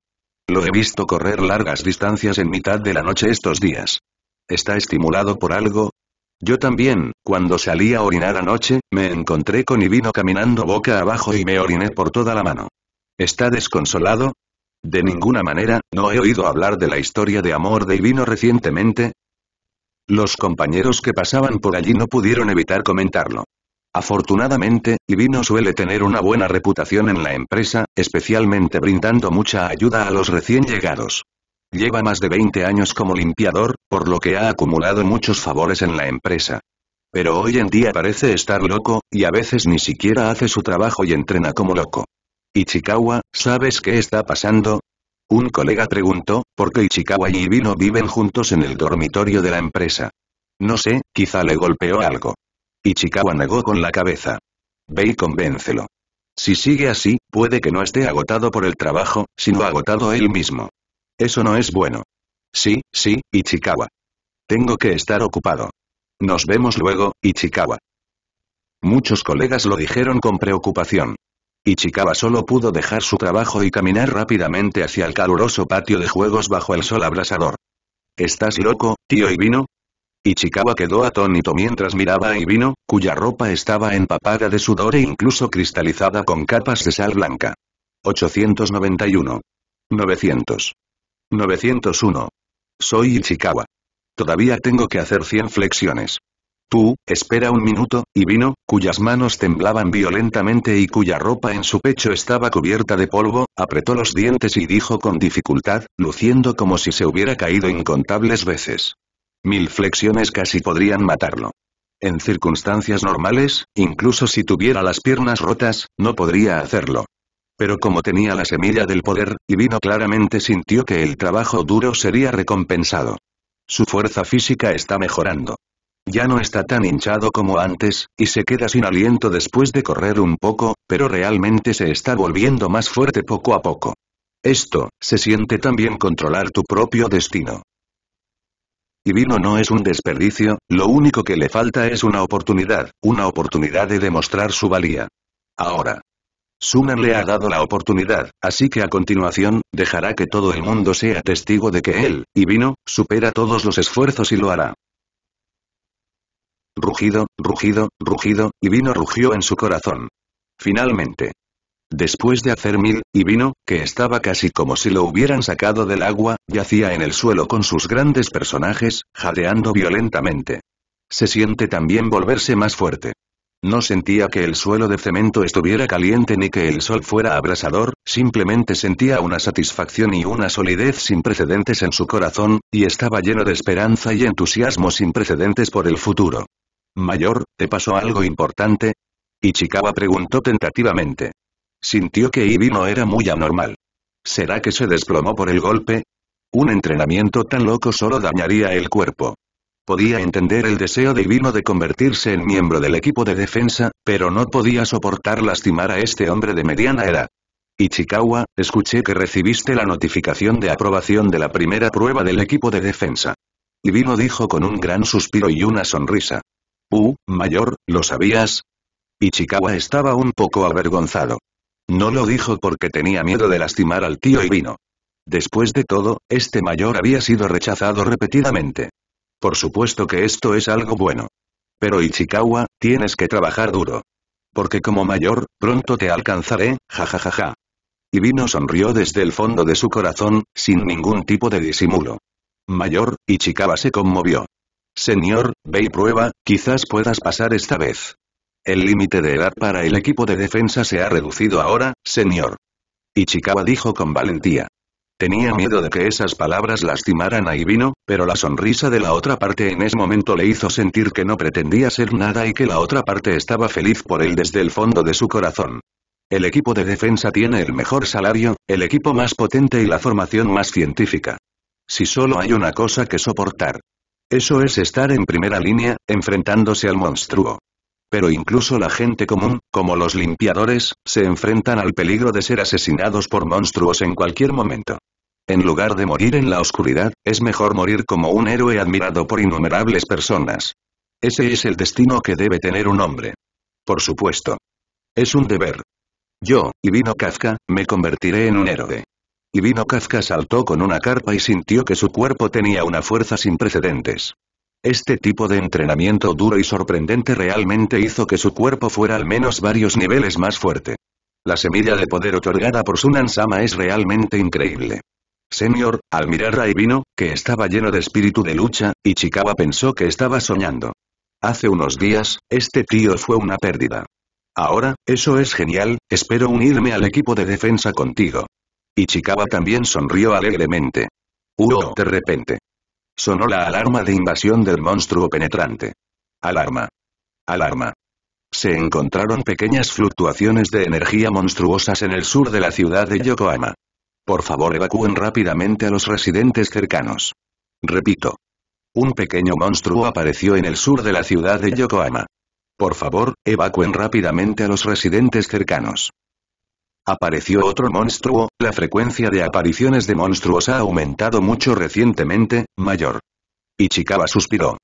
Lo he visto correr largas distancias en mitad de la noche estos días. Está estimulado por algo, yo también, cuando salí a orinar anoche, me encontré con Ivino caminando boca abajo y me oriné por toda la mano. ¿Está desconsolado? De ninguna manera, no he oído hablar de la historia de amor de Ivino recientemente. Los compañeros que pasaban por allí no pudieron evitar comentarlo. Afortunadamente, Ivino suele tener una buena reputación en la empresa, especialmente brindando mucha ayuda a los recién llegados. Lleva más de 20 años como limpiador, por lo que ha acumulado muchos favores en la empresa. Pero hoy en día parece estar loco, y a veces ni siquiera hace su trabajo y entrena como loco. Ichikawa, ¿sabes qué está pasando? Un colega preguntó, ¿por qué Ichikawa y Ibino viven juntos en el dormitorio de la empresa? No sé, quizá le golpeó algo. Ichikawa negó con la cabeza. Ve y convéncelo. Si sigue así, puede que no esté agotado por el trabajo, sino agotado él mismo. Eso no es bueno. Sí, sí, Ichikawa. Tengo que estar ocupado. Nos vemos luego, Ichikawa. Muchos colegas lo dijeron con preocupación. Ichikawa solo pudo dejar su trabajo y caminar rápidamente hacia el caluroso patio de juegos bajo el sol abrasador. ¿Estás loco, tío Ibino? Ichikawa quedó atónito mientras miraba a Ibino, cuya ropa estaba empapada de sudor e incluso cristalizada con capas de sal blanca. 891. 900. 901. Soy Ichikawa. Todavía tengo que hacer 100 flexiones. Tú, espera un minuto, y vino, cuyas manos temblaban violentamente y cuya ropa en su pecho estaba cubierta de polvo, apretó los dientes y dijo con dificultad, luciendo como si se hubiera caído incontables veces. Mil flexiones casi podrían matarlo. En circunstancias normales, incluso si tuviera las piernas rotas, no podría hacerlo. Pero como tenía la semilla del poder, vino claramente sintió que el trabajo duro sería recompensado. Su fuerza física está mejorando. Ya no está tan hinchado como antes, y se queda sin aliento después de correr un poco, pero realmente se está volviendo más fuerte poco a poco. Esto, se siente también controlar tu propio destino. Y vino no es un desperdicio, lo único que le falta es una oportunidad, una oportunidad de demostrar su valía. Ahora. Sunan le ha dado la oportunidad, así que a continuación, dejará que todo el mundo sea testigo de que él, y vino, supera todos los esfuerzos y lo hará. Rugido, rugido, rugido, y vino rugió en su corazón. Finalmente. Después de hacer mil, y vino, que estaba casi como si lo hubieran sacado del agua, yacía en el suelo con sus grandes personajes, jadeando violentamente. Se siente también volverse más fuerte. No sentía que el suelo de cemento estuviera caliente ni que el sol fuera abrasador, simplemente sentía una satisfacción y una solidez sin precedentes en su corazón, y estaba lleno de esperanza y entusiasmo sin precedentes por el futuro. Mayor, ¿te pasó algo importante? Ichikawa preguntó tentativamente. Sintió que Ibi no era muy anormal. ¿Será que se desplomó por el golpe? Un entrenamiento tan loco solo dañaría el cuerpo. Podía entender el deseo de divino de convertirse en miembro del equipo de defensa, pero no podía soportar lastimar a este hombre de mediana edad. Ichikawa, escuché que recibiste la notificación de aprobación de la primera prueba del equipo de defensa. Vino dijo con un gran suspiro y una sonrisa. Uh, mayor, ¿lo sabías? Ichikawa estaba un poco avergonzado. No lo dijo porque tenía miedo de lastimar al tío Ibino. Después de todo, este mayor había sido rechazado repetidamente. Por supuesto que esto es algo bueno. Pero Ichikawa, tienes que trabajar duro. Porque como mayor, pronto te alcanzaré, jajajaja. vino sonrió desde el fondo de su corazón, sin ningún tipo de disimulo. Mayor, Ichikawa se conmovió. Señor, ve y prueba, quizás puedas pasar esta vez. El límite de edad para el equipo de defensa se ha reducido ahora, señor. Ichikawa dijo con valentía. Tenía miedo de que esas palabras lastimaran a Ivino, pero la sonrisa de la otra parte en ese momento le hizo sentir que no pretendía ser nada y que la otra parte estaba feliz por él desde el fondo de su corazón. El equipo de defensa tiene el mejor salario, el equipo más potente y la formación más científica. Si solo hay una cosa que soportar. Eso es estar en primera línea, enfrentándose al monstruo. Pero incluso la gente común, como los limpiadores, se enfrentan al peligro de ser asesinados por monstruos en cualquier momento. En lugar de morir en la oscuridad, es mejor morir como un héroe admirado por innumerables personas. Ese es el destino que debe tener un hombre. Por supuesto. Es un deber. Yo, Ibino Kafka, me convertiré en un héroe. Ibino Kafka saltó con una carpa y sintió que su cuerpo tenía una fuerza sin precedentes. Este tipo de entrenamiento duro y sorprendente realmente hizo que su cuerpo fuera al menos varios niveles más fuerte. La semilla de poder otorgada por Sunan Sama es realmente increíble. Señor, al mirar a vino, que estaba lleno de espíritu de lucha, Ichikawa pensó que estaba soñando. Hace unos días, este tío fue una pérdida. Ahora, eso es genial, espero unirme al equipo de defensa contigo. Ichikawa también sonrió alegremente. Uo, de repente. Sonó la alarma de invasión del monstruo penetrante. Alarma. Alarma. Se encontraron pequeñas fluctuaciones de energía monstruosas en el sur de la ciudad de Yokohama. Por favor evacúen rápidamente a los residentes cercanos. Repito. Un pequeño monstruo apareció en el sur de la ciudad de Yokohama. Por favor, evacúen rápidamente a los residentes cercanos. Apareció otro monstruo, la frecuencia de apariciones de monstruos ha aumentado mucho recientemente, mayor. Ichikawa suspiró.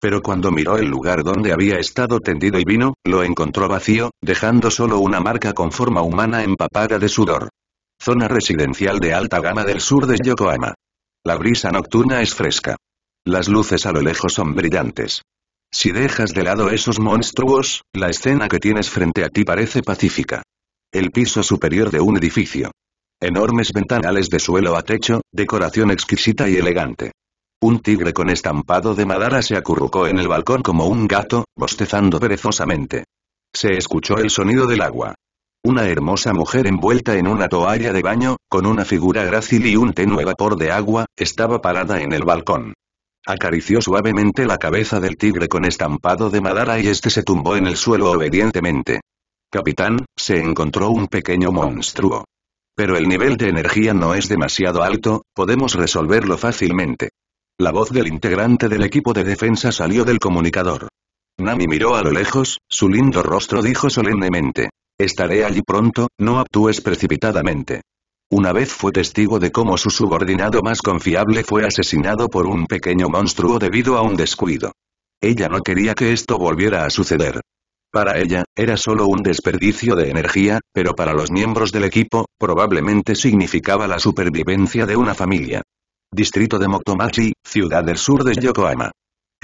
Pero cuando miró el lugar donde había estado tendido y vino, lo encontró vacío, dejando solo una marca con forma humana empapada de sudor zona residencial de alta gama del sur de Yokohama. La brisa nocturna es fresca. Las luces a lo lejos son brillantes. Si dejas de lado esos monstruos, la escena que tienes frente a ti parece pacífica. El piso superior de un edificio. Enormes ventanales de suelo a techo, decoración exquisita y elegante. Un tigre con estampado de madara se acurrucó en el balcón como un gato, bostezando perezosamente. Se escuchó el sonido del agua. Una hermosa mujer envuelta en una toalla de baño, con una figura grácil y un tenue vapor de agua, estaba parada en el balcón. Acarició suavemente la cabeza del tigre con estampado de madara y este se tumbó en el suelo obedientemente. Capitán, se encontró un pequeño monstruo. Pero el nivel de energía no es demasiado alto, podemos resolverlo fácilmente. La voz del integrante del equipo de defensa salió del comunicador. Nami miró a lo lejos, su lindo rostro dijo solemnemente. Estaré allí pronto, no actúes precipitadamente. Una vez fue testigo de cómo su subordinado más confiable fue asesinado por un pequeño monstruo debido a un descuido. Ella no quería que esto volviera a suceder. Para ella, era solo un desperdicio de energía, pero para los miembros del equipo, probablemente significaba la supervivencia de una familia. Distrito de Motomachi, ciudad del sur de Yokohama.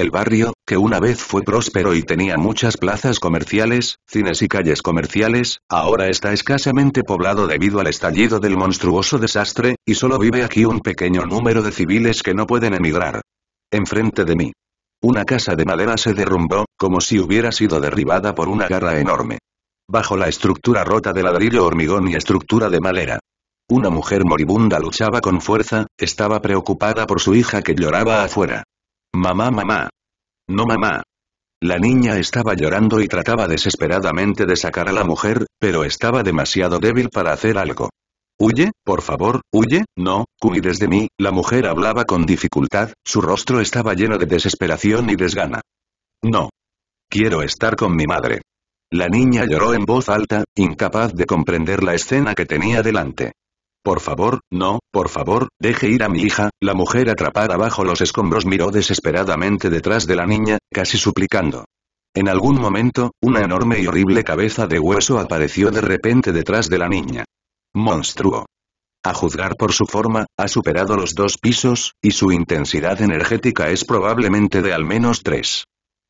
El barrio, que una vez fue próspero y tenía muchas plazas comerciales, cines y calles comerciales, ahora está escasamente poblado debido al estallido del monstruoso desastre, y solo vive aquí un pequeño número de civiles que no pueden emigrar. Enfrente de mí. Una casa de madera se derrumbó, como si hubiera sido derribada por una garra enorme. Bajo la estructura rota de ladrillo hormigón y estructura de madera. Una mujer moribunda luchaba con fuerza, estaba preocupada por su hija que lloraba afuera. Mamá, mamá. No, mamá. La niña estaba llorando y trataba desesperadamente de sacar a la mujer, pero estaba demasiado débil para hacer algo. Huye, por favor, huye, no, cuides de mí, la mujer hablaba con dificultad, su rostro estaba lleno de desesperación y desgana. No. Quiero estar con mi madre. La niña lloró en voz alta, incapaz de comprender la escena que tenía delante. Por favor, no, por favor, deje ir a mi hija, la mujer atrapada bajo los escombros miró desesperadamente detrás de la niña, casi suplicando. En algún momento, una enorme y horrible cabeza de hueso apareció de repente detrás de la niña. Monstruo. A juzgar por su forma, ha superado los dos pisos, y su intensidad energética es probablemente de al menos tres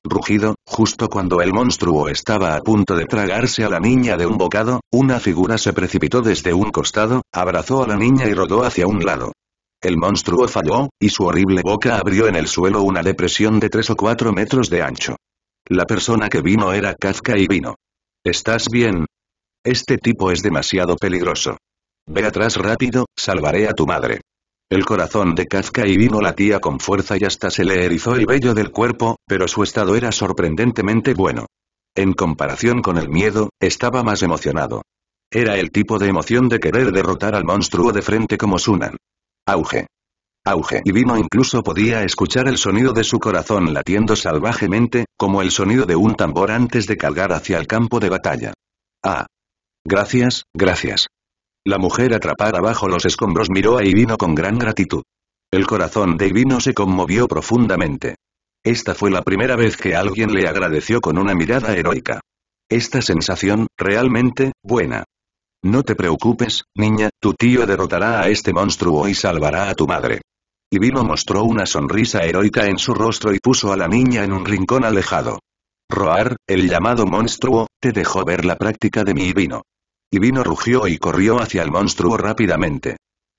rugido, justo cuando el monstruo estaba a punto de tragarse a la niña de un bocado, una figura se precipitó desde un costado, abrazó a la niña y rodó hacia un lado. El monstruo falló, y su horrible boca abrió en el suelo una depresión de tres o cuatro metros de ancho. La persona que vino era Kafka y vino. ¿Estás bien? Este tipo es demasiado peligroso. Ve atrás rápido, salvaré a tu madre. El corazón de Kazka y vino latía con fuerza y hasta se le erizó el vello del cuerpo, pero su estado era sorprendentemente bueno. En comparación con el miedo, estaba más emocionado. Era el tipo de emoción de querer derrotar al monstruo de frente como Sunan. Auge. Auge. Y vino incluso podía escuchar el sonido de su corazón latiendo salvajemente, como el sonido de un tambor antes de cargar hacia el campo de batalla. Ah. Gracias, gracias. La mujer atrapada bajo los escombros miró a Ivino con gran gratitud. El corazón de Ivino se conmovió profundamente. Esta fue la primera vez que alguien le agradeció con una mirada heroica. Esta sensación, realmente, buena. No te preocupes, niña, tu tío derrotará a este monstruo y salvará a tu madre. Ivino mostró una sonrisa heroica en su rostro y puso a la niña en un rincón alejado. Roar, el llamado monstruo, te dejó ver la práctica de mi Ivino vino rugió y corrió hacia el monstruo rápidamente.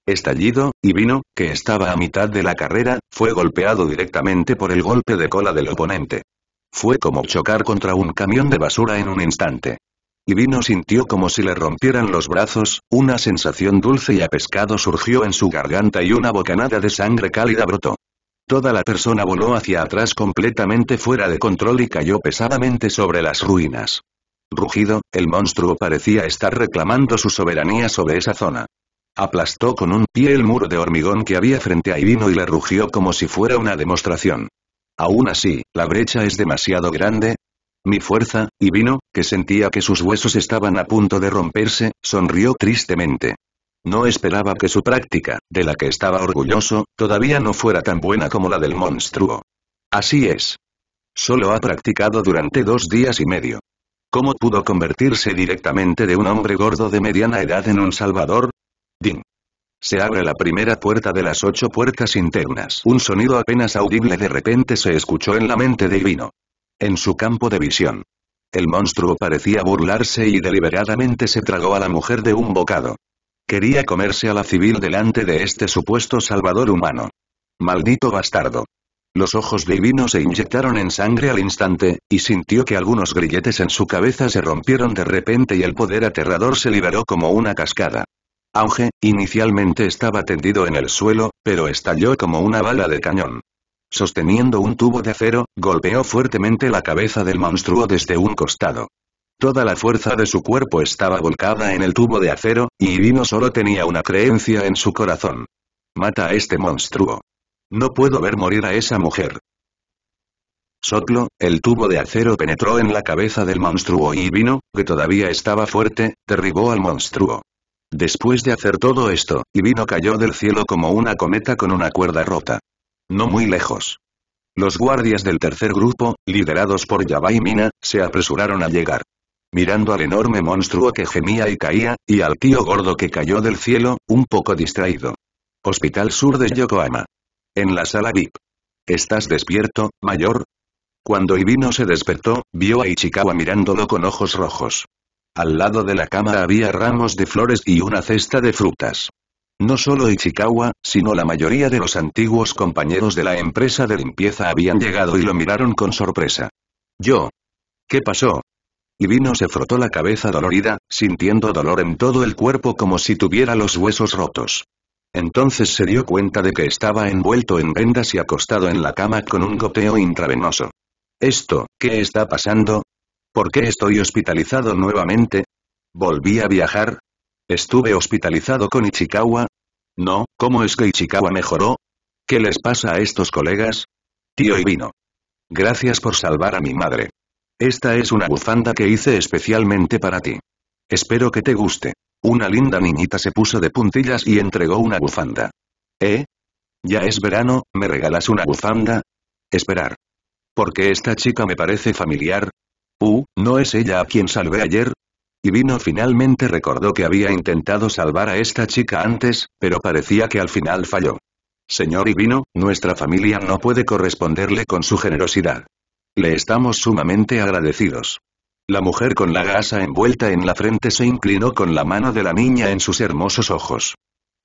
Estallido, vino, que estaba a mitad de la carrera, fue golpeado directamente por el golpe de cola del oponente. Fue como chocar contra un camión de basura en un instante. vino sintió como si le rompieran los brazos, una sensación dulce y a pescado surgió en su garganta y una bocanada de sangre cálida brotó. Toda la persona voló hacia atrás completamente fuera de control y cayó pesadamente sobre las ruinas rugido, el monstruo parecía estar reclamando su soberanía sobre esa zona. Aplastó con un pie el muro de hormigón que había frente a Ivino y le rugió como si fuera una demostración. Aún así, la brecha es demasiado grande. Mi fuerza, Ivino, que sentía que sus huesos estaban a punto de romperse, sonrió tristemente. No esperaba que su práctica, de la que estaba orgulloso, todavía no fuera tan buena como la del monstruo. Así es. Solo ha practicado durante dos días y medio. ¿Cómo pudo convertirse directamente de un hombre gordo de mediana edad en un salvador? Ding. Se abre la primera puerta de las ocho puertas internas. Un sonido apenas audible de repente se escuchó en la mente de Ivino. En su campo de visión. El monstruo parecía burlarse y deliberadamente se tragó a la mujer de un bocado. Quería comerse a la civil delante de este supuesto salvador humano. Maldito bastardo. Los ojos de Ivino se inyectaron en sangre al instante, y sintió que algunos grilletes en su cabeza se rompieron de repente y el poder aterrador se liberó como una cascada. Auge, inicialmente estaba tendido en el suelo, pero estalló como una bala de cañón. Sosteniendo un tubo de acero, golpeó fuertemente la cabeza del monstruo desde un costado. Toda la fuerza de su cuerpo estaba volcada en el tubo de acero, y Ivino solo tenía una creencia en su corazón. Mata a este monstruo. No puedo ver morir a esa mujer. Sotlo, el tubo de acero penetró en la cabeza del monstruo y vino, que todavía estaba fuerte, derribó al monstruo. Después de hacer todo esto, Ibino cayó del cielo como una cometa con una cuerda rota. No muy lejos. Los guardias del tercer grupo, liderados por Yabai Mina, se apresuraron a llegar. Mirando al enorme monstruo que gemía y caía, y al tío gordo que cayó del cielo, un poco distraído. Hospital Sur de Yokohama. En la sala VIP. ¿Estás despierto, mayor? Cuando Ibino se despertó, vio a Ichikawa mirándolo con ojos rojos. Al lado de la cama había ramos de flores y una cesta de frutas. No solo Ichikawa, sino la mayoría de los antiguos compañeros de la empresa de limpieza habían llegado y lo miraron con sorpresa. Yo. ¿Qué pasó? Ibino se frotó la cabeza dolorida, sintiendo dolor en todo el cuerpo como si tuviera los huesos rotos. Entonces se dio cuenta de que estaba envuelto en vendas y acostado en la cama con un goteo intravenoso. ¿Esto, qué está pasando? ¿Por qué estoy hospitalizado nuevamente? ¿Volví a viajar? ¿Estuve hospitalizado con Ichikawa? No, ¿cómo es que Ichikawa mejoró? ¿Qué les pasa a estos colegas? Tío y Gracias por salvar a mi madre. Esta es una bufanda que hice especialmente para ti. Espero que te guste. Una linda niñita se puso de puntillas y entregó una bufanda. ¿Eh? Ya es verano, ¿me regalas una bufanda? Esperar. Porque esta chica me parece familiar. Uh, ¿no es ella a quien salvé ayer? Y vino finalmente recordó que había intentado salvar a esta chica antes, pero parecía que al final falló. Señor Ibino, nuestra familia no puede corresponderle con su generosidad. Le estamos sumamente agradecidos. La mujer con la gasa envuelta en la frente se inclinó con la mano de la niña en sus hermosos ojos.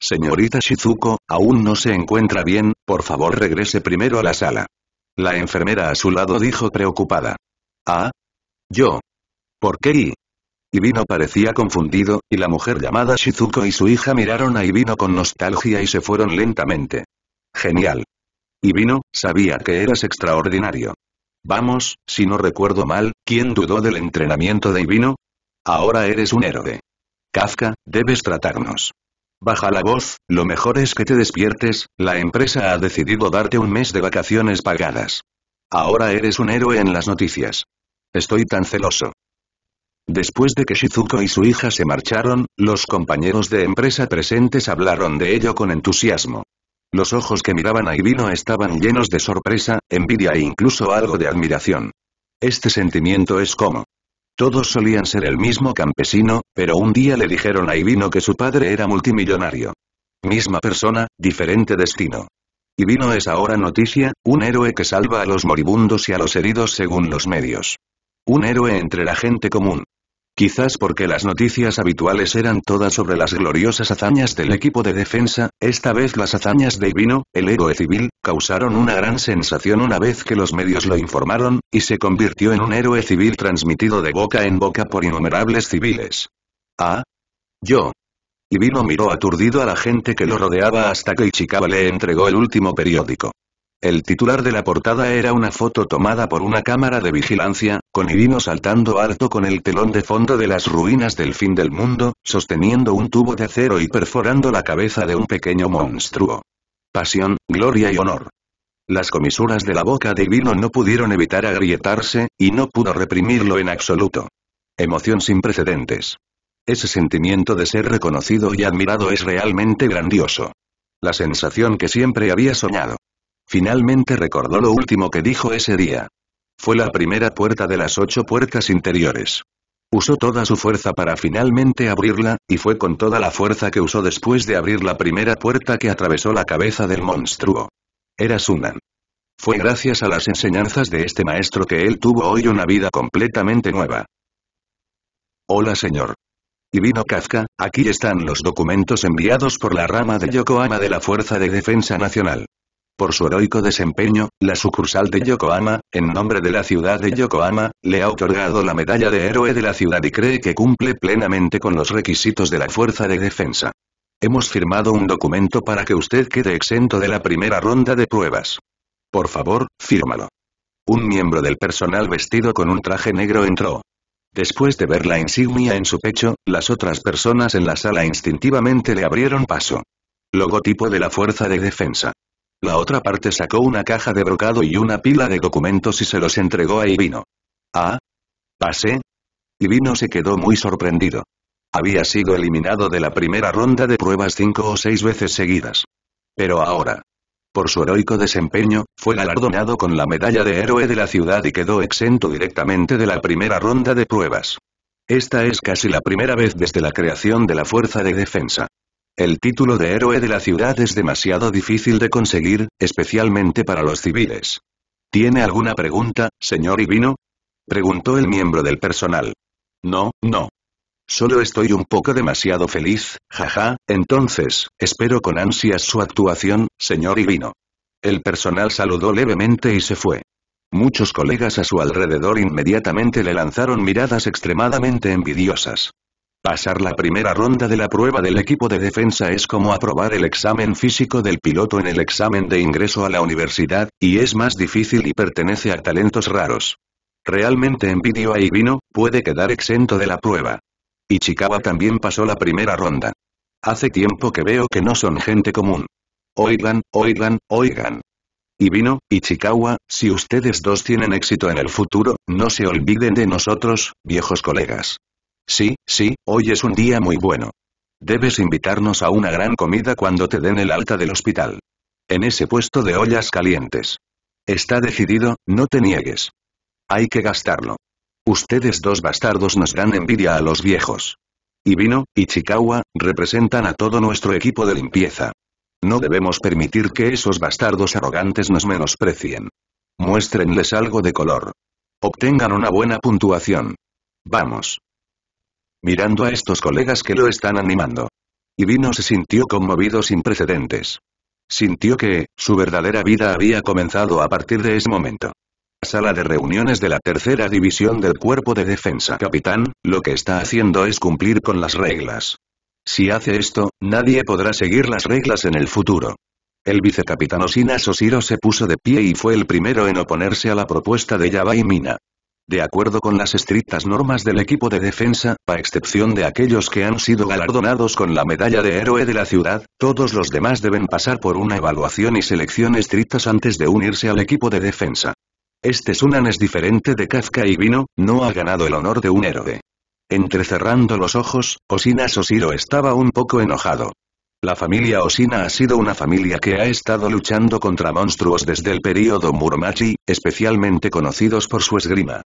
Señorita Shizuko, aún no se encuentra bien, por favor regrese primero a la sala. La enfermera a su lado dijo preocupada. ¿Ah? ¿Yo? ¿Por qué? Y? Ibino parecía confundido, y la mujer llamada Shizuko y su hija miraron a Ibino con nostalgia y se fueron lentamente. Genial. Ibino, sabía que eras extraordinario. Vamos, si no recuerdo mal, ¿quién dudó del entrenamiento divino? Ahora eres un héroe. Kafka, debes tratarnos. Baja la voz, lo mejor es que te despiertes, la empresa ha decidido darte un mes de vacaciones pagadas. Ahora eres un héroe en las noticias. Estoy tan celoso. Después de que Shizuko y su hija se marcharon, los compañeros de empresa presentes hablaron de ello con entusiasmo. Los ojos que miraban a Ivino estaban llenos de sorpresa, envidia e incluso algo de admiración. Este sentimiento es como... Todos solían ser el mismo campesino, pero un día le dijeron a Ivino que su padre era multimillonario. Misma persona, diferente destino. Ivino es ahora noticia, un héroe que salva a los moribundos y a los heridos según los medios. Un héroe entre la gente común. Quizás porque las noticias habituales eran todas sobre las gloriosas hazañas del equipo de defensa, esta vez las hazañas de Ivino, el héroe civil, causaron una gran sensación una vez que los medios lo informaron, y se convirtió en un héroe civil transmitido de boca en boca por innumerables civiles. Ah. Yo. Ivino miró aturdido a la gente que lo rodeaba hasta que Ichikawa le entregó el último periódico. El titular de la portada era una foto tomada por una cámara de vigilancia, con Irino saltando harto con el telón de fondo de las ruinas del fin del mundo, sosteniendo un tubo de acero y perforando la cabeza de un pequeño monstruo. Pasión, gloria y honor. Las comisuras de la boca de Irino no pudieron evitar agrietarse, y no pudo reprimirlo en absoluto. Emoción sin precedentes. Ese sentimiento de ser reconocido y admirado es realmente grandioso. La sensación que siempre había soñado. Finalmente recordó lo último que dijo ese día. Fue la primera puerta de las ocho puertas interiores. Usó toda su fuerza para finalmente abrirla, y fue con toda la fuerza que usó después de abrir la primera puerta que atravesó la cabeza del monstruo. Era Sunan. Fue gracias a las enseñanzas de este maestro que él tuvo hoy una vida completamente nueva. Hola señor. y vino Kafka, aquí están los documentos enviados por la rama de Yokohama de la Fuerza de Defensa Nacional. Por su heroico desempeño, la sucursal de Yokohama, en nombre de la ciudad de Yokohama, le ha otorgado la medalla de héroe de la ciudad y cree que cumple plenamente con los requisitos de la Fuerza de Defensa. Hemos firmado un documento para que usted quede exento de la primera ronda de pruebas. Por favor, fírmalo. Un miembro del personal vestido con un traje negro entró. Después de ver la insignia en su pecho, las otras personas en la sala instintivamente le abrieron paso. Logotipo de la Fuerza de Defensa. La otra parte sacó una caja de brocado y una pila de documentos y se los entregó a Ivino. ¿Ah? ¿Pasé? Ivino se quedó muy sorprendido. Había sido eliminado de la primera ronda de pruebas cinco o seis veces seguidas. Pero ahora, por su heroico desempeño, fue galardonado con la medalla de héroe de la ciudad y quedó exento directamente de la primera ronda de pruebas. Esta es casi la primera vez desde la creación de la Fuerza de Defensa. El título de héroe de la ciudad es demasiado difícil de conseguir, especialmente para los civiles. ¿Tiene alguna pregunta, señor Ibino? Preguntó el miembro del personal. No, no. Solo estoy un poco demasiado feliz, jaja, entonces, espero con ansias su actuación, señor Ivino. El personal saludó levemente y se fue. Muchos colegas a su alrededor inmediatamente le lanzaron miradas extremadamente envidiosas. Pasar la primera ronda de la prueba del equipo de defensa es como aprobar el examen físico del piloto en el examen de ingreso a la universidad, y es más difícil y pertenece a talentos raros. Realmente a vino puede quedar exento de la prueba. Ichikawa también pasó la primera ronda. Hace tiempo que veo que no son gente común. Oigan, oigan, oigan. Ibino, Ichikawa, si ustedes dos tienen éxito en el futuro, no se olviden de nosotros, viejos colegas. Sí, sí, hoy es un día muy bueno. Debes invitarnos a una gran comida cuando te den el alta del hospital. En ese puesto de ollas calientes. Está decidido, no te niegues. Hay que gastarlo. Ustedes dos bastardos nos dan envidia a los viejos. Y vino y Chikawa, representan a todo nuestro equipo de limpieza. No debemos permitir que esos bastardos arrogantes nos menosprecien. Muéstrenles algo de color. Obtengan una buena puntuación. Vamos mirando a estos colegas que lo están animando. Y vino se sintió conmovido sin precedentes. Sintió que, su verdadera vida había comenzado a partir de ese momento. Sala de reuniones de la tercera división del cuerpo de defensa. Capitán, lo que está haciendo es cumplir con las reglas. Si hace esto, nadie podrá seguir las reglas en el futuro. El vicecapitán Osina Sosiro se puso de pie y fue el primero en oponerse a la propuesta de Yabai Mina. De acuerdo con las estrictas normas del equipo de defensa, a excepción de aquellos que han sido galardonados con la medalla de héroe de la ciudad, todos los demás deben pasar por una evaluación y selección estrictas antes de unirse al equipo de defensa. Este Sunan es diferente de Kafka y Vino, no ha ganado el honor de un héroe. Entrecerrando los ojos, Osina Sosiro estaba un poco enojado. La familia Osina ha sido una familia que ha estado luchando contra monstruos desde el período Muromachi, especialmente conocidos por su esgrima.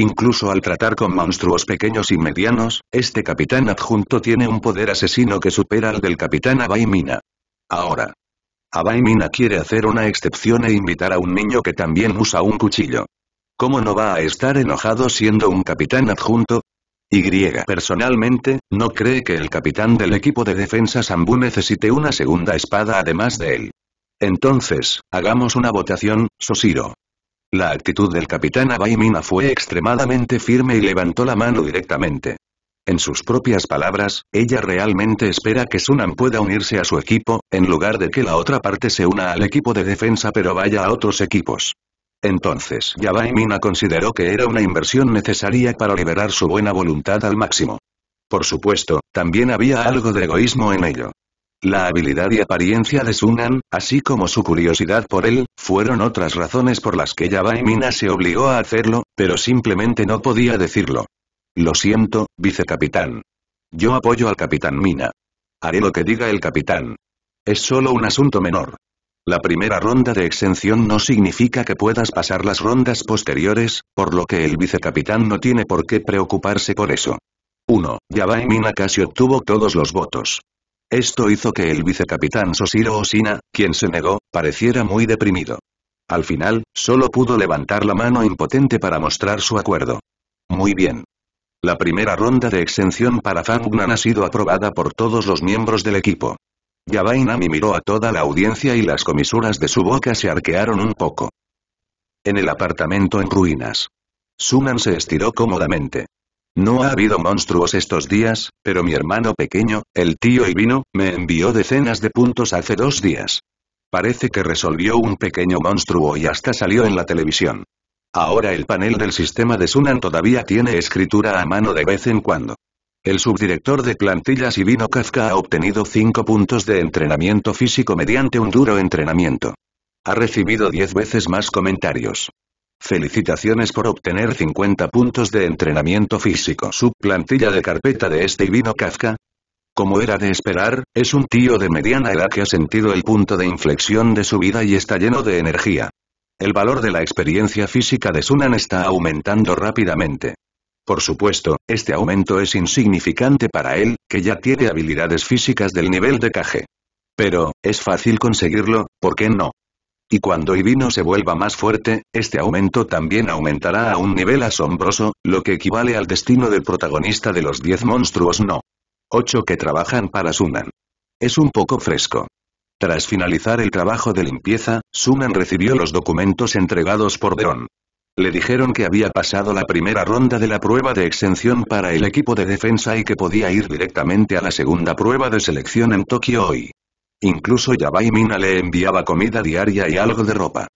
Incluso al tratar con monstruos pequeños y medianos, este capitán adjunto tiene un poder asesino que supera al del capitán Abaymina. Ahora. Abai quiere hacer una excepción e invitar a un niño que también usa un cuchillo. ¿Cómo no va a estar enojado siendo un capitán adjunto? Y personalmente, no cree que el capitán del equipo de defensa Sambu necesite una segunda espada además de él. Entonces, hagamos una votación, Sosiro. La actitud del capitán Abai fue extremadamente firme y levantó la mano directamente. En sus propias palabras, ella realmente espera que Sunan pueda unirse a su equipo, en lugar de que la otra parte se una al equipo de defensa pero vaya a otros equipos. Entonces ya Mina consideró que era una inversión necesaria para liberar su buena voluntad al máximo. Por supuesto, también había algo de egoísmo en ello. La habilidad y apariencia de Sunan, así como su curiosidad por él, fueron otras razones por las que Mina se obligó a hacerlo, pero simplemente no podía decirlo. Lo siento, vicecapitán. Yo apoyo al capitán Mina. Haré lo que diga el capitán. Es solo un asunto menor. La primera ronda de exención no significa que puedas pasar las rondas posteriores, por lo que el vicecapitán no tiene por qué preocuparse por eso. 1. Yabai Mina casi obtuvo todos los votos. Esto hizo que el vicecapitán Soshiro Osina, quien se negó, pareciera muy deprimido. Al final, solo pudo levantar la mano impotente para mostrar su acuerdo. Muy bien. La primera ronda de exención para Fangnan ha sido aprobada por todos los miembros del equipo. Yabainami miró a toda la audiencia y las comisuras de su boca se arquearon un poco. En el apartamento en ruinas. Sunan se estiró cómodamente. No ha habido monstruos estos días, pero mi hermano pequeño, el tío Ibino, me envió decenas de puntos hace dos días. Parece que resolvió un pequeño monstruo y hasta salió en la televisión. Ahora el panel del sistema de Sunan todavía tiene escritura a mano de vez en cuando. El subdirector de plantillas Ibino Kafka ha obtenido 5 puntos de entrenamiento físico mediante un duro entrenamiento. Ha recibido 10 veces más comentarios. Felicitaciones por obtener 50 puntos de entrenamiento físico. Su plantilla de carpeta de este divino Kafka, como era de esperar, es un tío de mediana edad que ha sentido el punto de inflexión de su vida y está lleno de energía. El valor de la experiencia física de Sunan está aumentando rápidamente. Por supuesto, este aumento es insignificante para él, que ya tiene habilidades físicas del nivel de caje. Pero, es fácil conseguirlo, ¿por qué no? Y cuando Ibino se vuelva más fuerte, este aumento también aumentará a un nivel asombroso, lo que equivale al destino del protagonista de los 10 monstruos no. 8 que trabajan para Sunan. Es un poco fresco. Tras finalizar el trabajo de limpieza, Sunan recibió los documentos entregados por Verón. Le dijeron que había pasado la primera ronda de la prueba de exención para el equipo de defensa y que podía ir directamente a la segunda prueba de selección en Tokio hoy. Incluso Yabai Mina le enviaba comida diaria y algo de ropa.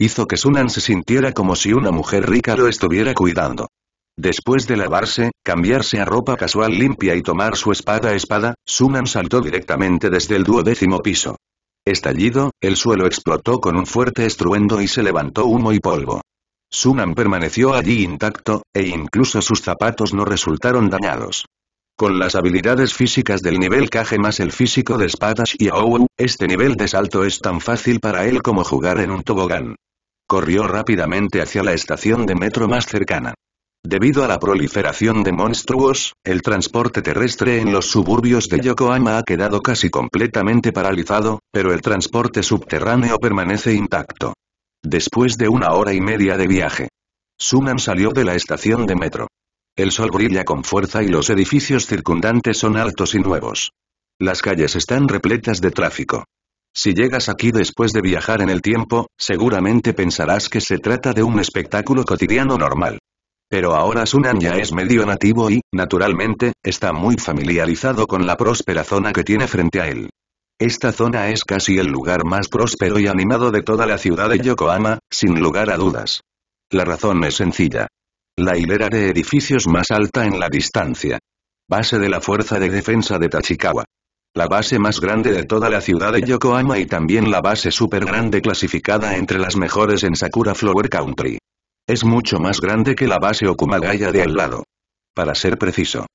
Hizo que Sunan se sintiera como si una mujer rica lo estuviera cuidando. Después de lavarse, cambiarse a ropa casual limpia y tomar su espada a espada, Sunan saltó directamente desde el duodécimo piso. Estallido, el suelo explotó con un fuerte estruendo y se levantó humo y polvo. Sunan permaneció allí intacto, e incluso sus zapatos no resultaron dañados. Con las habilidades físicas del nivel Kage más el físico de espadas y Aou, este nivel de salto es tan fácil para él como jugar en un tobogán. Corrió rápidamente hacia la estación de metro más cercana. Debido a la proliferación de monstruos, el transporte terrestre en los suburbios de Yokohama ha quedado casi completamente paralizado, pero el transporte subterráneo permanece intacto. Después de una hora y media de viaje, Sunan salió de la estación de metro. El sol brilla con fuerza y los edificios circundantes son altos y nuevos. Las calles están repletas de tráfico. Si llegas aquí después de viajar en el tiempo, seguramente pensarás que se trata de un espectáculo cotidiano normal. Pero ahora Sunan ya es medio nativo y, naturalmente, está muy familiarizado con la próspera zona que tiene frente a él. Esta zona es casi el lugar más próspero y animado de toda la ciudad de Yokohama, sin lugar a dudas. La razón es sencilla la hilera de edificios más alta en la distancia. Base de la Fuerza de Defensa de Tachikawa. La base más grande de toda la ciudad de Yokohama y también la base super grande clasificada entre las mejores en Sakura Flower Country. Es mucho más grande que la base Okumagaya de al lado. Para ser preciso.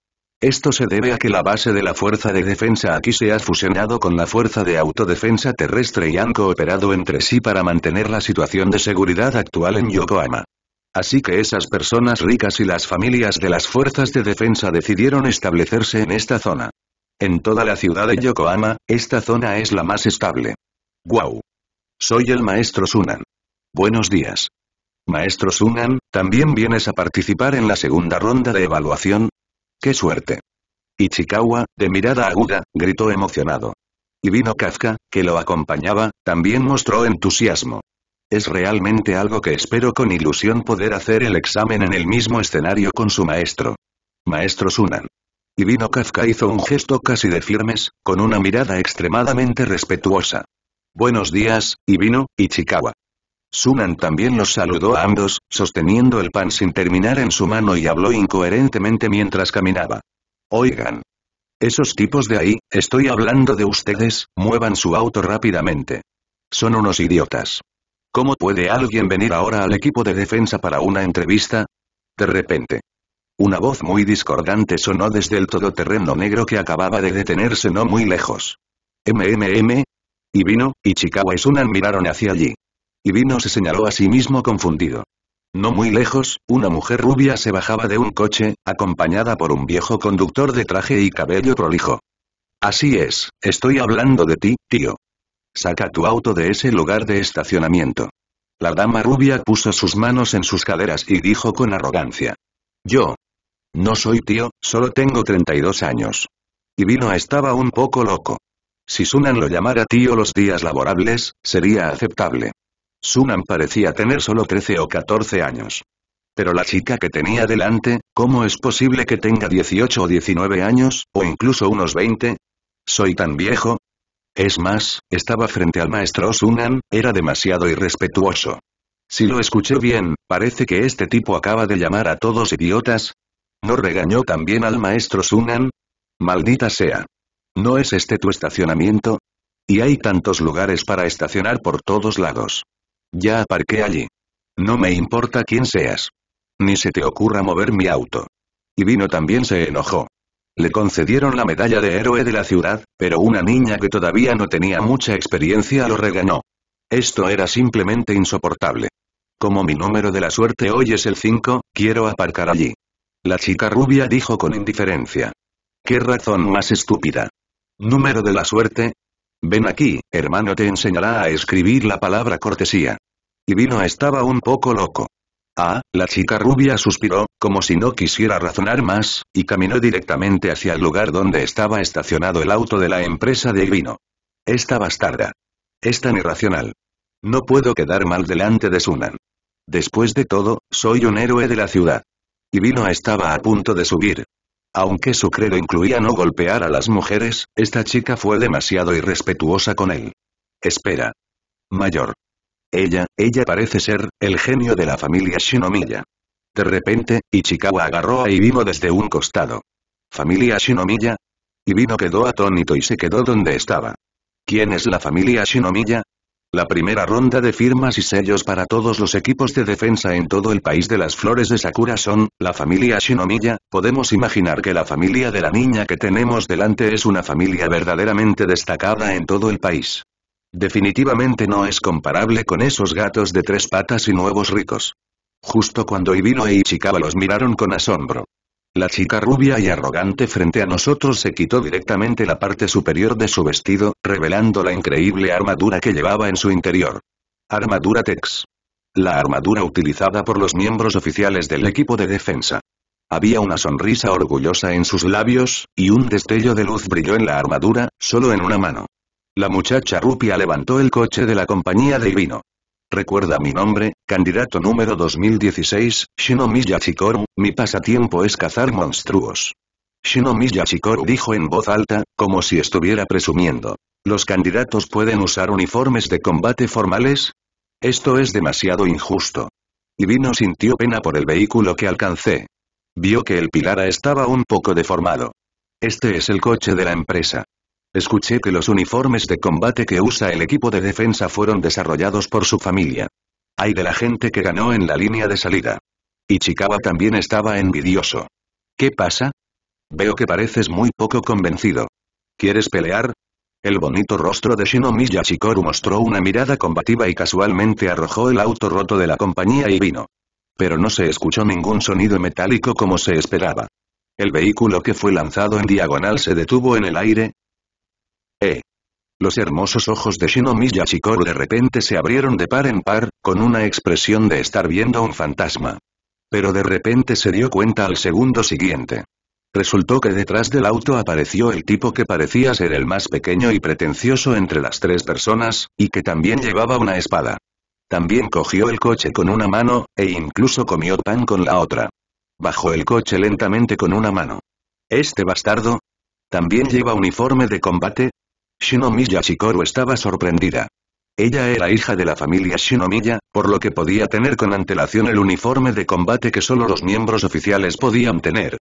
Esto se debe a que la base de la fuerza de defensa aquí se ha fusionado con la fuerza de autodefensa terrestre y han cooperado entre sí para mantener la situación de seguridad actual en Yokohama. Así que esas personas ricas y las familias de las fuerzas de defensa decidieron establecerse en esta zona. En toda la ciudad de Yokohama, esta zona es la más estable. ¡Guau! Soy el maestro Sunan. Buenos días. Maestro Sunan, ¿también vienes a participar en la segunda ronda de evaluación? ¡Qué suerte! Ichikawa, de mirada aguda, gritó emocionado. Y vino Kafka, que lo acompañaba, también mostró entusiasmo. Es realmente algo que espero con ilusión poder hacer el examen en el mismo escenario con su maestro. Maestro Sunan. Ibino Kafka hizo un gesto casi de firmes, con una mirada extremadamente respetuosa. Buenos días, Ibino, Ichikawa. Sunan también los saludó a ambos, sosteniendo el pan sin terminar en su mano y habló incoherentemente mientras caminaba. Oigan. Esos tipos de ahí, estoy hablando de ustedes, muevan su auto rápidamente. Son unos idiotas. ¿Cómo puede alguien venir ahora al equipo de defensa para una entrevista? De repente. Una voz muy discordante sonó desde el todoterreno negro que acababa de detenerse no muy lejos. MMM. Y vino, y y Sunan miraron hacia allí. Y vino se señaló a sí mismo confundido. No muy lejos, una mujer rubia se bajaba de un coche, acompañada por un viejo conductor de traje y cabello prolijo. Así es, estoy hablando de ti, tío. Saca tu auto de ese lugar de estacionamiento. La dama rubia puso sus manos en sus caderas y dijo con arrogancia. Yo. No soy tío, solo tengo 32 años. Y vino estaba un poco loco. Si Sunan lo llamara tío los días laborables, sería aceptable. Sunan parecía tener solo 13 o 14 años. Pero la chica que tenía delante, ¿cómo es posible que tenga 18 o 19 años, o incluso unos 20? ¿Soy tan viejo? Es más, estaba frente al maestro Sunan, era demasiado irrespetuoso. Si lo escuché bien, parece que este tipo acaba de llamar a todos idiotas. ¿No regañó también al maestro Sunan? Maldita sea. ¿No es este tu estacionamiento? Y hay tantos lugares para estacionar por todos lados. Ya aparqué allí. No me importa quién seas. Ni se te ocurra mover mi auto. Y vino también se enojó. Le concedieron la medalla de héroe de la ciudad, pero una niña que todavía no tenía mucha experiencia lo regañó. Esto era simplemente insoportable. Como mi número de la suerte hoy es el 5, quiero aparcar allí. La chica rubia dijo con indiferencia. ¿Qué razón más estúpida? ¿Número de la suerte? Ven aquí, hermano te enseñará a escribir la palabra cortesía. Y vino estaba un poco loco. Ah, la chica rubia suspiró, como si no quisiera razonar más, y caminó directamente hacia el lugar donde estaba estacionado el auto de la empresa de Vino. Esta bastarda. Es tan irracional. No puedo quedar mal delante de Sunan. Después de todo, soy un héroe de la ciudad. Y Vino estaba a punto de subir. Aunque su credo incluía no golpear a las mujeres, esta chica fue demasiado irrespetuosa con él. Espera. Mayor. Ella, ella parece ser, el genio de la familia Shinomiya. De repente, Ichikawa agarró a Ibino desde un costado. ¿Familia Shinomiya? Ibino quedó atónito y se quedó donde estaba. ¿Quién es la familia Shinomiya? La primera ronda de firmas y sellos para todos los equipos de defensa en todo el país de las flores de Sakura son, la familia Shinomiya, podemos imaginar que la familia de la niña que tenemos delante es una familia verdaderamente destacada en todo el país. Definitivamente no es comparable con esos gatos de tres patas y nuevos ricos. Justo cuando Ibino e Ichikawa los miraron con asombro. La chica rubia y arrogante frente a nosotros se quitó directamente la parte superior de su vestido, revelando la increíble armadura que llevaba en su interior. Armadura Tex. La armadura utilizada por los miembros oficiales del equipo de defensa. Había una sonrisa orgullosa en sus labios, y un destello de luz brilló en la armadura, solo en una mano. La muchacha rupia levantó el coche de la compañía de vino. Recuerda mi nombre, candidato número 2016, Shinomi Yashikoru, mi pasatiempo es cazar monstruos. Shinomi Yashikoru dijo en voz alta, como si estuviera presumiendo. ¿Los candidatos pueden usar uniformes de combate formales? Esto es demasiado injusto. Ivino sintió pena por el vehículo que alcancé. Vio que el Pilara estaba un poco deformado. Este es el coche de la empresa. Escuché que los uniformes de combate que usa el equipo de defensa fueron desarrollados por su familia. Hay de la gente que ganó en la línea de salida. Ichikawa también estaba envidioso. ¿Qué pasa? Veo que pareces muy poco convencido. ¿Quieres pelear? El bonito rostro de Shinomi Yashikoru mostró una mirada combativa y casualmente arrojó el auto roto de la compañía y vino. Pero no se escuchó ningún sonido metálico como se esperaba. El vehículo que fue lanzado en diagonal se detuvo en el aire, ¡Eh! Los hermosos ojos de Shinomi Yashikoro de repente se abrieron de par en par, con una expresión de estar viendo un fantasma. Pero de repente se dio cuenta al segundo siguiente. Resultó que detrás del auto apareció el tipo que parecía ser el más pequeño y pretencioso entre las tres personas, y que también llevaba una espada. También cogió el coche con una mano, e incluso comió pan con la otra. Bajó el coche lentamente con una mano. ¿Este bastardo? ¿También lleva uniforme de combate? Shinomiya Shikoro estaba sorprendida. Ella era hija de la familia Shinomiya, por lo que podía tener con antelación el uniforme de combate que solo los miembros oficiales podían tener.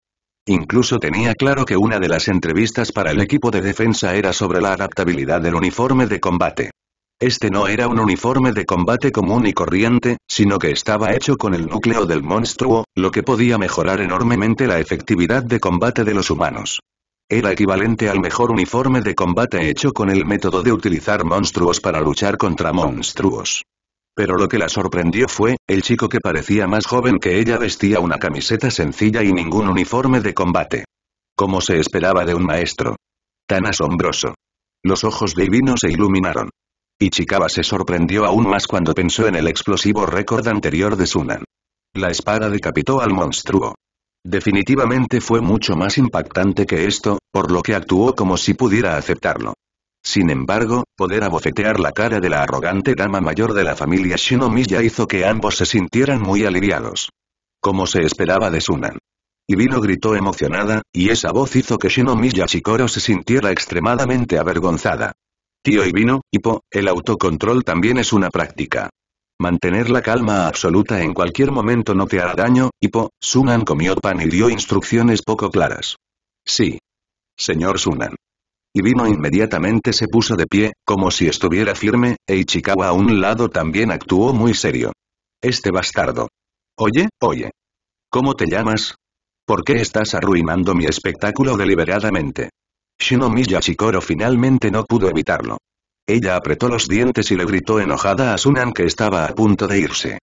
Incluso tenía claro que una de las entrevistas para el equipo de defensa era sobre la adaptabilidad del uniforme de combate. Este no era un uniforme de combate común y corriente, sino que estaba hecho con el núcleo del monstruo, lo que podía mejorar enormemente la efectividad de combate de los humanos. Era equivalente al mejor uniforme de combate hecho con el método de utilizar monstruos para luchar contra monstruos. Pero lo que la sorprendió fue, el chico que parecía más joven que ella vestía una camiseta sencilla y ningún uniforme de combate. Como se esperaba de un maestro. Tan asombroso. Los ojos divinos se iluminaron. Y Chicaba se sorprendió aún más cuando pensó en el explosivo récord anterior de Sunan. La espada decapitó al monstruo. Definitivamente fue mucho más impactante que esto, por lo que actuó como si pudiera aceptarlo. Sin embargo, poder abofetear la cara de la arrogante dama mayor de la familia Shinomiya hizo que ambos se sintieran muy aliviados. Como se esperaba de Sunan. Ibino gritó emocionada, y esa voz hizo que Shinomiya Shikoro se sintiera extremadamente avergonzada. Tío Ibino, hipo, el autocontrol también es una práctica. Mantener la calma absoluta en cualquier momento no te hará daño, Po, Sunan comió pan y dio instrucciones poco claras. Sí. Señor Sunan. Y vino inmediatamente se puso de pie, como si estuviera firme, e Ichikawa a un lado también actuó muy serio. Este bastardo. Oye, oye. ¿Cómo te llamas? ¿Por qué estás arruinando mi espectáculo deliberadamente? Shinomiya Shikoro finalmente no pudo evitarlo. Ella apretó los dientes y le gritó enojada a Sunan que estaba a punto de irse.